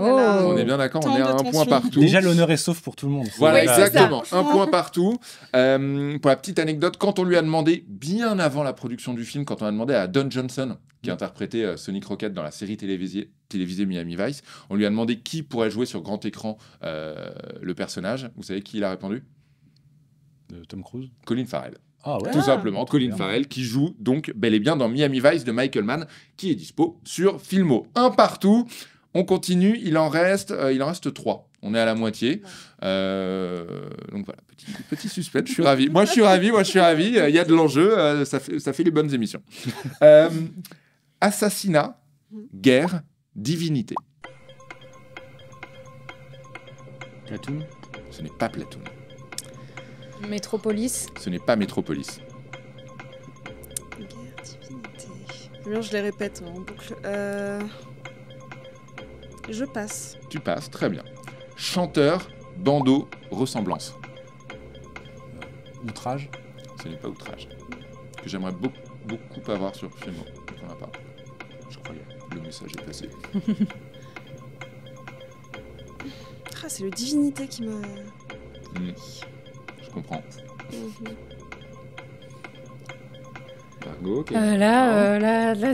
on est bien d'accord, on est à un point partout. Déjà l'honneur est sauf pour tout le monde. Voilà, exactement, un point partout. Euh, pour la petite anecdote, quand on lui a demandé, bien avant la production du film, quand on a demandé à Don Johnson, qui interprétait euh, Sonic Rocket dans la série télévisée Miami Vice, on lui a demandé qui pourrait jouer sur grand écran le personnage. Vous savez qui il a répondu Tom Cruise. Colin Farrell. Ah Tout ah. simplement, Colin Farrell qui joue donc bel et bien dans Miami Vice de Michael Mann, qui est dispo sur Filmo. Un partout. On continue, il en reste, euh, il en reste trois. On est à la moitié. Euh, donc voilà, petit, suspect Je suis ravi. Moi, je suis ravi. Moi, je suis ravi. Il y a de l'enjeu. Euh, ça, fait, les bonnes émissions. *laughs* assassinat, mm. guerre, divinité. Platon. Ce n'est pas Platon. Métropolis. Ce n'est pas Métropolis. Guerre, divinité. Non, je les répète en boucle. Euh, je passe. Tu passes, très bien. Chanteur, bandeau, ressemblance. Outrage Ce n'est pas outrage. Que j'aimerais beaucoup, avoir sur Fimo. n'a pas. Je croyais, le message est passé. *laughs* ah, c'est le divinité qui m'a... Hmm comprends. Mhm. Euh, ah. euh, là, là, là, là,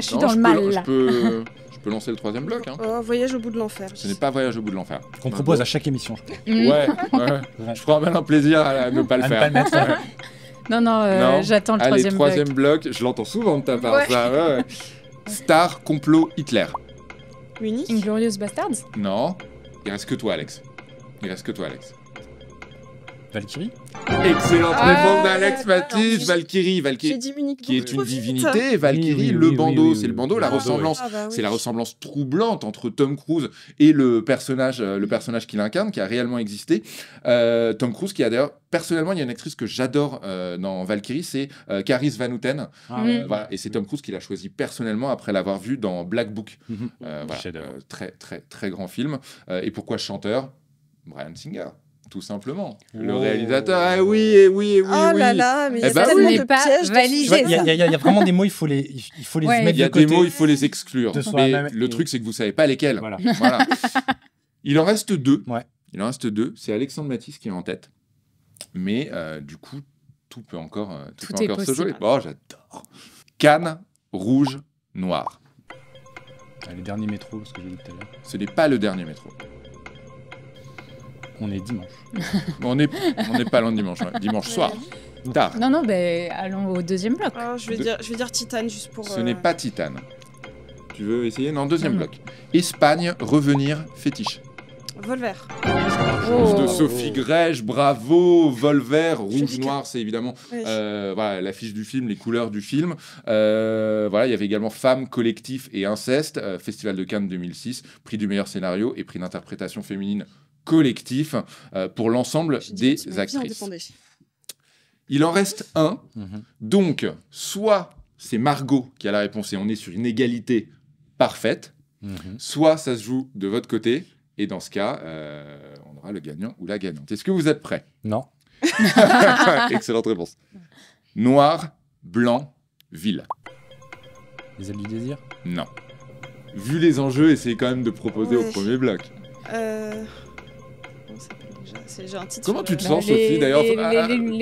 je suis dans le mal, Je peux, je peux lancer le troisième bloc. Hein. Oh, voyage au bout de l'enfer. Ce n'est pas voyage au bout de l'enfer. Qu'on bah, propose à chaque émission. Ouais, ouais. Je prends un plaisir à ne pas le faire. *laughs* Non, euh, non, j'attends le Allez, troisième bloc. troisième bloc. Je l'entends souvent de ta part, Star, complot, Hitler. Une Inglorious Bastards Non. Il reste que toi, Alex. Il reste que toi, Alex. Valkyrie. Excellent ah, réponse d'Alex Matisse, Valkyrie, Valkyrie qui est une divinité, Valkyrie, le bandeau, c'est le bandeau, la ah, bah ressemblance, ah, bah c'est la ressemblance troublante entre Tom Cruise et le personnage, euh, le personnage qu'il incarne, qui a réellement existé. Euh, Tom Cruise qui a d'ailleurs personnellement, il y a une actrice que j'adore euh, dans Valkyrie, c'est euh, Van Houten. Mm. et c'est Tom Cruise qui l'a choisi personnellement après l'avoir vu dans Black Book. Mm-hmm. très, très, très grand film. et pourquoi chanteur Brian Singer tout simplement. Le oh. réalisateur, ah oui, eh oui, eh oui. Oh oui. là là, mais y a ben oui. de pas validé. Il y, y, a vraiment des mots, il faut les, il faut les ouais. Il y a des mots, il faut les exclure. Mais le truc, c'est que vous savez pas lesquels. Voilà. il en reste deux. Ouais. Il en reste deux. C'est Alexandre Matisse qui est en tête. Mais euh, du coup, tout peut encore, euh, tout, peut encore se jouer. Oh, j'adore. Cannes, rouge, noir. Ah, le dernier métro, ce que j'ai dit tout à l'heure. Ce n'est pas le dernier métro. *laughs* On est dimanche. on n'est on est pas loin dimanche, dimanche soir. Tard. Non, non, ben allons au deuxième bloc. Ah, je, vais dire, je vais dire Titane juste pour. Ce n'est euh, pas Titane. Tu veux essayer Non, deuxième bloc. Espagne, revenir, fétiche. Volver. Oh. De Sophie Grèche, bravo, Volver, rouge, noir, c'est évidemment euh, voilà, l'affiche du film, les couleurs du film. Euh, voilà, il y avait également Femmes, Collectif et Inceste, Festival de Cannes 2006, prix du meilleur scénario et prix d'interprétation féminine collectif euh, pour l'ensemble des actrices. Il en reste un. Mhm. Donc, soit c'est Margot qui a la réponse et on est sur une égalité parfaite, mhm. soit ça se joue de votre côté et dans ce cas, euh, on aura le gagnant ou la gagnante. Est-ce que vous êtes prêts Non. *laughs* Excellente réponse. Noir, blanc, ville. Les ailes du désir Non. Vu les enjeux, essayez quand même de proposer au premier bloc. Euh... Comment tu te sens, Sophie, d'ailleurs,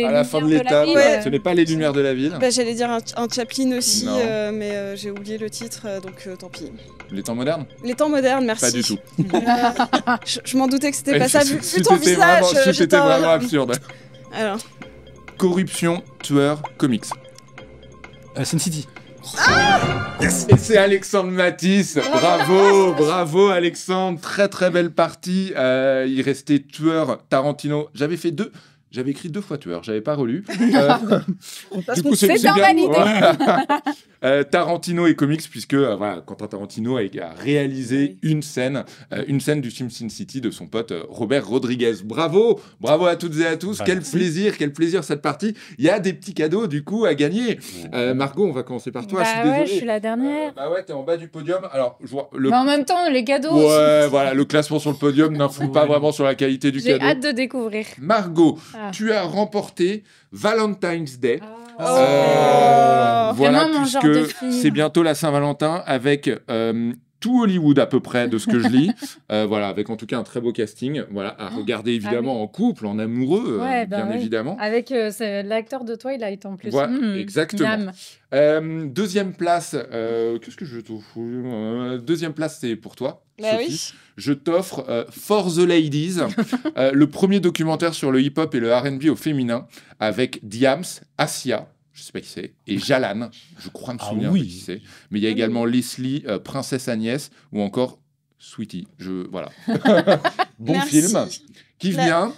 à, la fin de l'étape Ce n'est pas les lumières de la ville. Bah, j'allais dire un, Chaplin aussi, euh, mais euh, j'ai oublié le titre, euh, donc tant pis. Les temps modernes Les temps modernes, merci. Pas du tout. *laughs* je m'en doutais que c'était pas ça. Vu ton visage, c'était vraiment absurde. Alors. Corruption, tueur, comics. Sin City. Et c'est Alexandre Matisse. Ah, bravo, bravo Alexandre. Très très belle partie. Euh, il restait tueur Tarantino. J'avais fait deux. J'avais écrit deux fois tueur, j'avais pas relu. *laughs* Euh, du coup, c'est *laughs* euh, Tarantino et comics, puisque euh, voilà, Quentin Tarantino a, réalisé une scène, une scène du film City de son pote Robert Rodriguez. Bravo, bravo à toutes et à tous. quel plaisir, quel plaisir cette partie. Il y a des petits cadeaux du coup à gagner. Margot, on va commencer par toi. je bah suis ouais, je suis la dernière. bah ouais, t'es en bas du podium. Alors, le... en même temps, les cadeaux. Ouais, voilà, le classement sur le podium n'influe pas vraiment sur la qualité du cadeau. J'ai hâte de découvrir. Margot, ah. Ah. Tu as remporté Valentine's Day. Oh. Euh, oh. voilà, puisque c'est bientôt la Saint-Valentin avec euh, Hollywood à peu près de ce que je lis. *laughs* Euh, voilà, avec en tout cas un très beau casting. Voilà, à ah. regarder ah évidemment en couple, en amoureux, euh, bah bien évidemment. Avec euh, l'acteur de toi été en plus. Voilà, mmh, exactement. deuxième place, qu'est-ce que je te Deuxième place, c'est pour toi. Bah je t'offre For the Ladies, *laughs* le premier documentaire sur le hip-hop et le RB au féminin avec Diams, Asia, je sais pas qui c'est, et Jalan, je crois me ah souvenir qui c'est. Mais il y a ah également Leslie, euh, Princesse Agnès, ou encore Sweetie. Je, voilà. *laughs* bon film. Qui vient.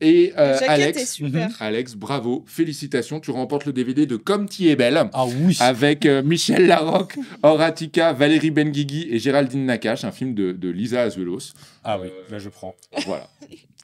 Et euh, Alex, mhm. Alex, bravo, félicitations, tu remportes le DVD de Comme tu es belle, ah oui. avec euh, Michel Larocque, Horatica, Valérie Benguigui et Géraldine Nakache, un film de, Lisa Azuelos. Ah oui, là je prends. Voilà.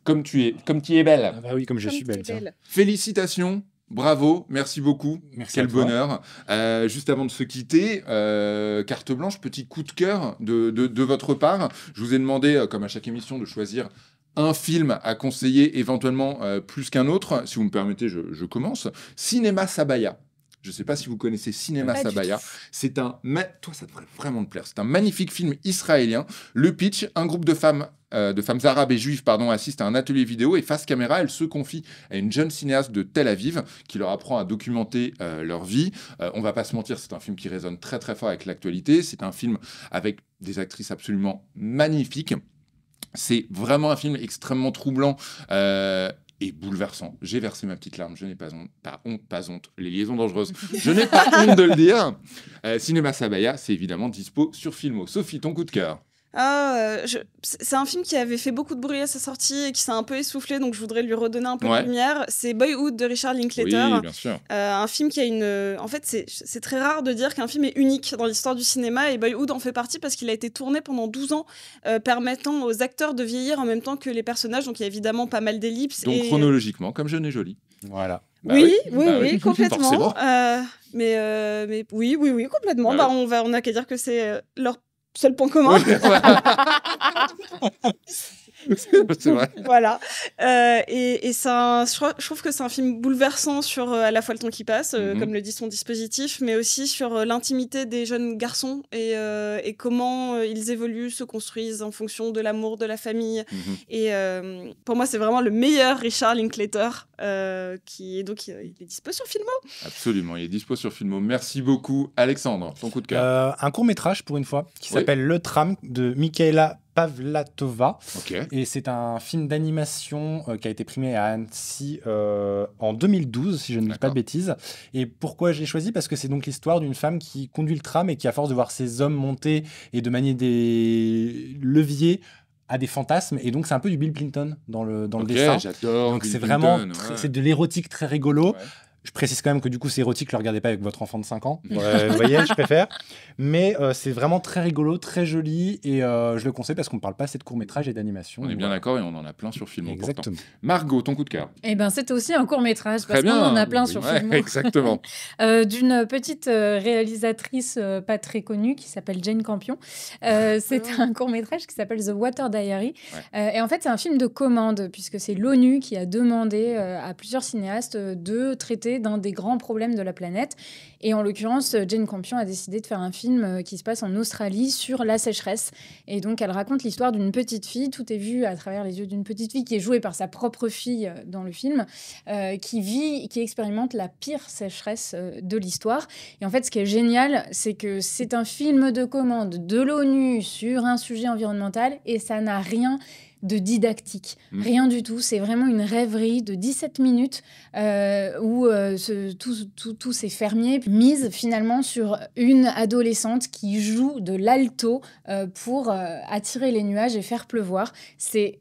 comme tu es, comme tu es belle. Ah bah oui, comme je suis belle. Félicitations, Bravo, merci beaucoup. Merci Quel bonheur. Euh, juste avant de se quitter, euh, carte blanche, petit coup de cœur de, de, votre part. Je vous ai demandé, euh, comme à chaque émission, de choisir un film à conseiller éventuellement plus qu'un autre. Si vous me permettez, je commence. Cinéma Sabaya. Je ne sais pas si vous connaissez Cinéma Sabaya. C'est un. Toi, ça devrait vraiment te plaire. C'est un magnifique film israélien. Le pitch un groupe de femmes euh, de femmes arabes et juives pardon, assistent à un atelier vidéo et face caméra, elles se confient à une jeune cinéaste de Tel Aviv qui leur apprend à documenter euh, leur vie. Euh, on ne va pas se mentir, c'est un film qui résonne très très fort avec l'actualité. C'est un film avec des actrices absolument magnifiques. C'est vraiment un film extrêmement troublant et bouleversant. J'ai versé ma petite larme, je n'ai pas honte, pas honte, pas honte, les liaisons dangereuses. *laughs* Je n'ai pas honte de le dire. Euh, Cinéma Sabaya, c'est évidemment dispo sur Filmo. Sophie, ton coup de cœur ah, euh, c'est un film qui avait fait beaucoup de bruit à sa sortie et qui s'est un peu essoufflé, donc je voudrais lui redonner un peu de lumière. C'est Boyhood de Richard Linklater. Oui, euh, un film qui a une. En fait, c'est très rare de dire qu'un film est unique dans l'histoire du cinéma et Boyhood en fait partie parce qu'il a été tourné pendant 12 ans, euh, permettant aux acteurs de vieillir en même temps que les personnages. Donc il y a évidemment pas mal d'ellipses. Donc chronologiquement, comme Jeune et Jolie. Voilà. Bah oui, oui, oui, bah complètement. mais, mais oui, oui, oui, complètement. Bah on va, on n'a qu'à dire que c'est leur c'est le point commun. *laughs* *laughs* c'est vrai. voilà. Euh, et, ça, je, trouve que c'est un film bouleversant sur euh, à la fois le temps qui passe, euh, mhm. comme le dit son dispositif, mais aussi sur l'intimité des jeunes garçons et, et, comment ils évoluent, se construisent en fonction de l'amour, de la famille. Mhm. Et pour moi, c'est vraiment le meilleur Richard Linklater qui est donc il est dispo sur Filmo. Absolument, il est dispo sur Filmo. Merci beaucoup, Alexandre. Ton coup de cœur. un court métrage pour une fois qui s'appelle Le Tram de Michaela Pavlatova. Et c'est un film d'animation euh, qui a été primé à Annecy euh, en 2012, si je ne dis pas de bêtises. Et pourquoi je l'ai choisi Parce que c'est donc l'histoire d'une femme qui conduit le tram et qui, à force de voir ses hommes monter et de manier des leviers, à des fantasmes et donc c'est un peu du Bill Clinton dans le dans le dessin. J'adore. Donc c'est vraiment c'est de l'érotique très rigolo. Je précise quand même que du coup, c'est érotique, le regardez pas avec votre enfant de 5 ans. vous voyez, je préfère. Mais euh, c'est vraiment très rigolo, très joli, et euh, je le conseille parce qu'on ne parle pas assez de courts-métrages et d'animation. On est bien d'accord, et on en a plein sur film Exactement. Margot, ton coup de cœur Eh ben, c'était aussi un court-métrage, parce qu'on en a plein sur ouais, *laughs* Exactement. *laughs* Euh, d'une petite réalisatrice pas très connue qui s'appelle Jane Campion. *laughs* c'est un court-métrage qui s'appelle The Water Diary. et en fait, c'est un film de commande, puisque c'est l'ONU qui a demandé à plusieurs cinéastes de traiter dans des grands problèmes de la planète. Et en l'occurrence, Jane Campion a décidé de faire un film euh, qui se passe en Australie sur la sécheresse. Et donc, elle raconte l'histoire d'une petite fille. Tout est vu à travers les yeux d'une petite fille qui est jouée par sa propre fille euh, dans le film, euh, qui vit, qui expérimente la pire sécheresse de l'histoire. Et en fait, ce qui est génial, c'est que c'est un film de commande de l'ONU sur un sujet environnemental et ça n'a rien de didactique. Mm. Rien du tout. C'est vraiment une rêverie de 17 minutes euh, où euh, tous ces fermiers misent finalement sur une adolescente qui joue de l'alto euh, pour attirer les nuages et faire pleuvoir. C'est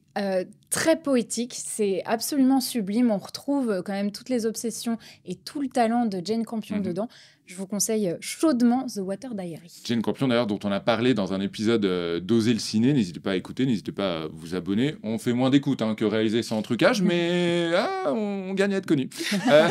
très poétique, c'est absolument sublime. On retrouve quand même toutes les obsessions et tout le talent de Jane Campion mm-hmm. dedans je vous conseille chaudement The Water Diary. une Campion, d'ailleurs, dont on a parlé dans un épisode euh, d'Oser le ciné. N'hésitez pas à écouter, n'hésitez pas à vous abonner. On fait moins d'écoute hein, que réaliser sans trucage, mais *laughs* ah, on, gagne à être connu. Euh,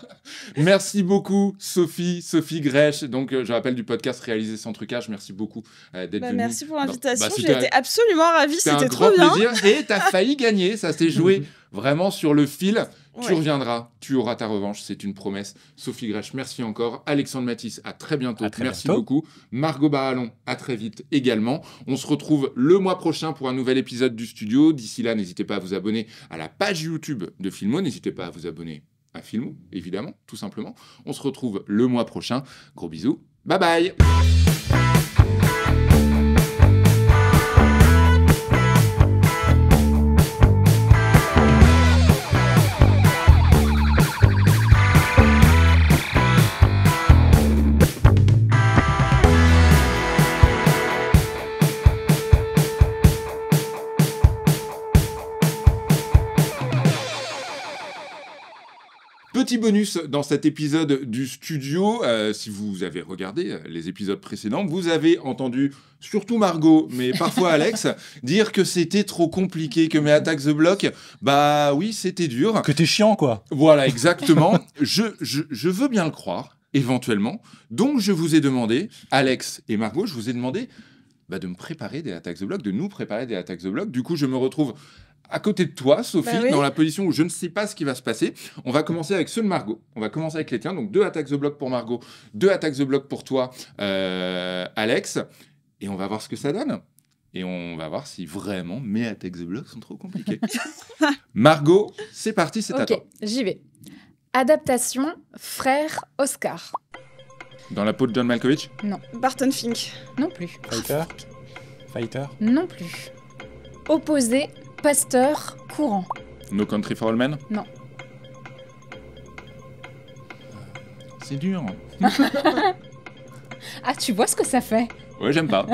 *laughs* merci beaucoup, Sophie, Sophie Grèche. Donc, euh, je rappelle du podcast Réaliser sans trucage. Merci beaucoup d'être bah, Merci pour bah, l'invitation. j'ai été absolument ravie. C'était trop bien. un plaisir. Et t'as failli gagner. Ça s'est joué. *laughs* vraiment sur le fil. Tu reviendras, tu auras ta revanche, c'est une promesse. Sophie Grèche, merci encore. Alexandre Matisse, à très bientôt. merci beaucoup. Margot Barallon, à très vite également. On se retrouve le mois prochain pour un nouvel épisode du studio. D'ici là, n'hésitez pas à vous abonner à la page YouTube de Filmo. N'hésitez pas à vous abonner à Filmo, évidemment, tout simplement. On se retrouve le mois prochain. Gros bisous. Bye bye. bonus dans cet épisode du studio, euh, si vous avez regardé euh, les épisodes précédents, vous avez entendu surtout Margot, mais parfois *laughs* Alex, dire que c'était trop compliqué, que mes attaques de bloc bah oui, c'était dur. Que t'es chiant, quoi. Voilà, exactement. *laughs* je, je, veux bien le croire, éventuellement. Donc, je vous ai demandé, Alex et Margot, je vous ai demandé bah, de me préparer des attaques de bloc, de nous préparer des attaques de bloc. Du coup, je me retrouve à côté de toi, Sophie, bah dans la position où je ne sais pas ce qui va se passer. On va commencer avec ceux de Margot. On va commencer avec les tiens. Donc deux attaques de bloc pour Margot, deux attaques de bloc pour toi, euh, Alex. Et on va voir ce que ça donne. Et on va voir si vraiment mes attaques de bloc sont trop compliquées. *laughs* Margot, c'est parti, c'est à toi. Ok, J'y vais. Adaptation, frère Oscar. Dans la peau de John Malkovich Non. Barton Fink Non plus. Fighter ah, Fighter Non plus. Opposé, pasteur courant. No Country for All Men Non. C'est dur. *laughs* ah, tu vois ce que ça fait Ouais, j'aime pas.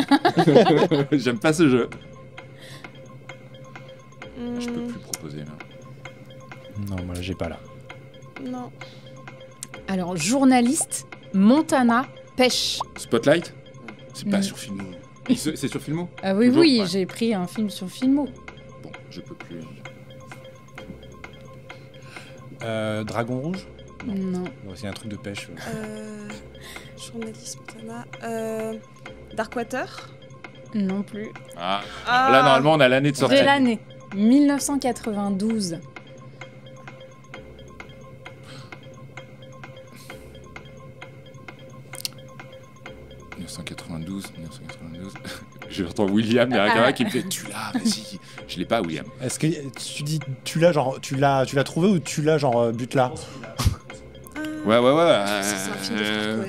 *laughs* j'aime pas ce jeu. Je peux hmm. plus proposer Non, moi j'ai pas là. Non. Alors, journaliste, Montana, pêche. Spotlight C'est pas hmm. sur Filmo. *laughs* C'est sur Filmo Ah oui, oui, j'ai pris un film sur Filmo je peux plus. Euh, dragon rouge Non. c'est un truc de pêche. Euh, journaliste Montana. Euh, Darkwater Non plus. Ah. Ah. Là, normalement, on a l'année de sortie. De l'année. 1992. « 1992, 1992. J'entends William derrière ah. qui me fait Tu l'as, vas-y. Je l'ai pas, William. Est-ce que tu dis Tu l'as, genre, tu l'as, tu l'as trouvé ou tu l'as, genre, euh, « là euh, Ouais, ouais, ouais. Euh,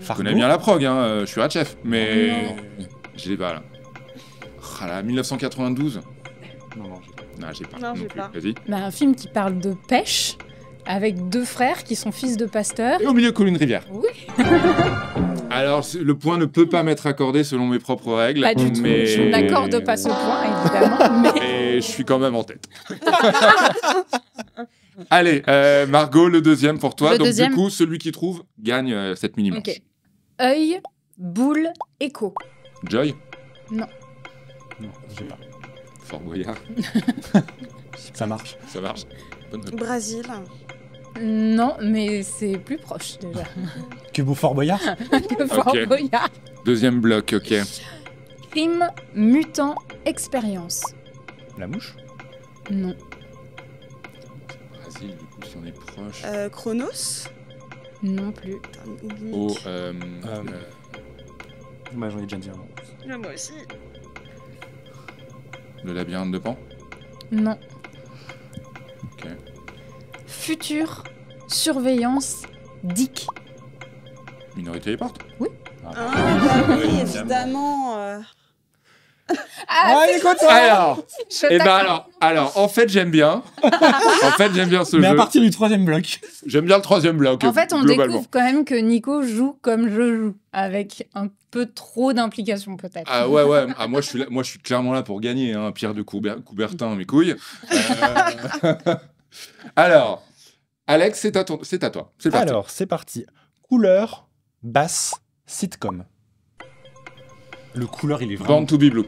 je connais bien la prog, hein. Je suis rat chef, mais. Ah je l'ai pas là. Ah 1992 Non, non, j'ai pas. Non, j'ai pas. Vas-y. un film qui parle de pêche avec deux frères qui sont fils de pasteurs. Et au milieu coule une rivière. Oui. *laughs* Alors, le point ne peut pas m'être accordé selon mes propres règles. mais... Je n'accorde pas ce point, évidemment. *laughs* Mais je suis quand même en tête. *laughs* Allez, euh, Margot, le deuxième pour toi. Donc, du coup, celui qui trouve gagne euh, cette mini match. Ok. Œil, boule, écho. Joy Non. Non, je sais pas. Fort Boyard. *laughs* Ça marche. Ça marche. Bonne Brésil. Non, mais c'est plus proche déjà. que Beaufort Boyard *laughs* Que Fort Boyard. Deuxième bloc, ok. Crime, mutant, expérience. La mouche Non. Brasil, du coup, si on est proche. Euh, Chronos Non plus. Ou Oh, euh, euh, euh, Moi j'en ai déjà un. Moi aussi. le labyrinthe de Pan Non. Ok future surveillance DIC. Minorité éparte Oui. Ah, bah oui, évidemment. Euh. Ah, ah Alors, et eh ben alors, alors, en fait, j'aime bien. en fait, j'aime bien ce jeu. Mais à partir du troisième bloc. J'aime bien le troisième bloc. En fait, on découvre quand même que Nico joue comme je joue, avec un peu trop d'implication peut-être. Ah ouais, ouais. Ah, moi, je suis moi, je suis clairement là pour gagner. Hein. Pierre de Coubertin, mes couilles. Euh, *laughs* Alors, Alex, c'est à, C'est à, toi. C'est Alors, c'est parti. Couleur basse sitcom. Le couleur, il est vraiment. Born to be blue.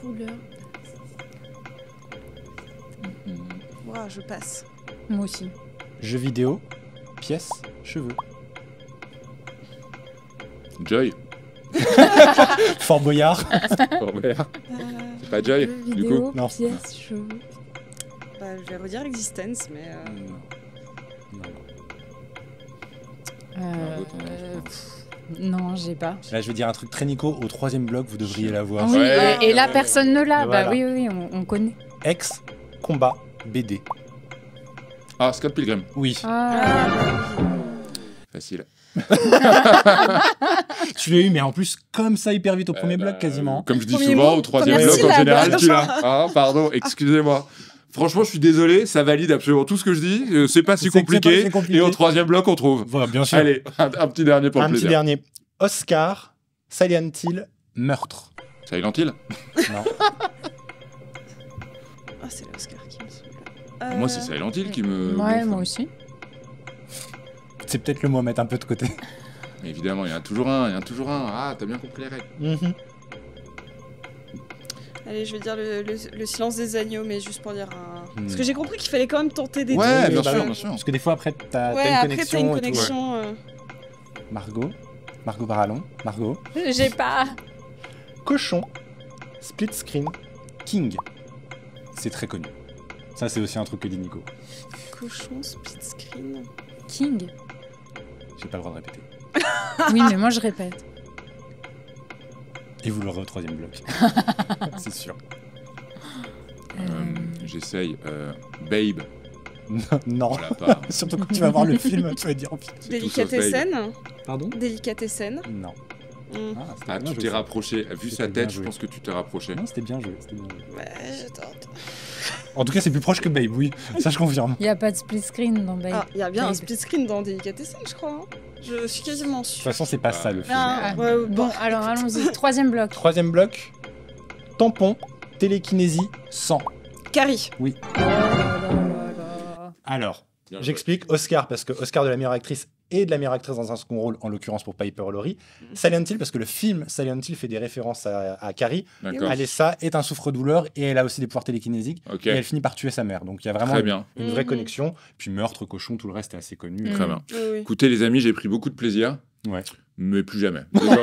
Couleur. Wow, mmh. je passe. Moi aussi. Jeux vidéo, pièce, cheveux. Joy. *laughs* Fort Boyard. Fort Boyard. Euh, c'est pas Joy, du coup. Non. cheveux je vais redire l'existence, mais. Euh, euh, euh, non. j'ai pas. Là, je vais dire un truc très Nico. Au troisième bloc, vous devriez l'avoir. Ah et, là, personne ne l'a. Bah oui, oui, on, connaît. Ex, combat, BD. Ah, Scott Pilgrim. Oui. Ah. Facile. *laughs* tu l'as eu, mais en plus, comme ça, hyper vite au premier bah, bloc, quasiment. Comme je dis souvent, au troisième bloc, en général, tu *laughs* l'as. Ah, pardon, ah. excusez-moi. Franchement, je suis désolé, ça valide absolument tout ce que je dis. Euh, c'est pas si compliqué. Et au troisième bloc, on trouve. Voilà, bien sûr. Allez, un, petit dernier pour le plaisir. Un petit dernier. Oscar, Silent Hill, meurtre. Silent Hill Non. *laughs* Ah, c'est l'Oscar qui me Moi, c'est euh, Silent Hill qui me. Ouais, moi aussi. C'est peut-être le mot à mettre un peu de côté. Évidemment, il y en a toujours un, il y en a toujours un. Ah, t'as bien compris les règles. Mhm. Allez, je vais dire le, silence des agneaux, mais juste pour dire un. Euh, hmm. Parce que j'ai compris qu'il fallait quand même tenter des Ouais, bien sûr, bah bien sûr. Parce que des fois, après, t'as ouais, une après, connexion. une connexion euh. Margot Margot Barallon Margot *laughs* J'ai pas. Cochon, Split Screen, King. C'est très connu. Ça, c'est aussi un truc que dit Nico. Cochon, Split Screen, King. J'ai pas le droit de répéter. oui, mais moi, je répète. Et vous l'aurez au troisième bloc. *laughs* c'est sûr. Euh, euh, j'essaye. Euh, babe. *laughs* Non, *laughs* surtout quand tu vas voir le film, tu vas dire. Oh, scène. Pardon scène Non. Mm. Ah, ah tu t'es rapproché. Vu sa tête, je pense que tu t'es rapproché. Non, c'était bien joué. Ouais, je En tout cas, c'est plus proche que Babe, oui. Ça, je confirme. Il n'y a pas de split screen dans Babe. Ah, il y a bien un split screen dans Délicatessen, je crois. Hein. Je suis quasiment sûr. De toute façon, c'est pas ça le film. Ah, bon, alors allons-y. Troisième bloc. Troisième bloc. Tampon, télékinésie, sang. Carrie. Oui. Oh alors, j'explique Oscar parce que Oscar de la meilleure actrice et de la meilleure actrice dans un second rôle, en l'occurrence pour Piper Laurie. Mhm. Sally parce que le film Silent Hill fait des références à, à Carrie. Alessa est un souffre-douleur et elle a aussi des pouvoirs télékinésiques. Et elle finit par tuer sa mère. Donc il y a vraiment une, vraie mhm. connexion. Puis meurtre, cochon, tout le reste est assez connu. Très bien. Mhm. Écoutez, les amis, j'ai pris beaucoup de plaisir. Ouais. Mais plus jamais. *laughs*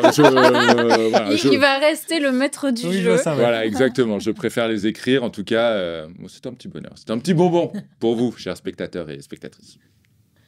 Euh, il, va rester le maître du jeu. voilà, exactement. Je préfère les écrire. En tout cas, euh, c'est un petit bonheur. C'est un petit bonbon pour vous, chers spectateurs et spectatrices.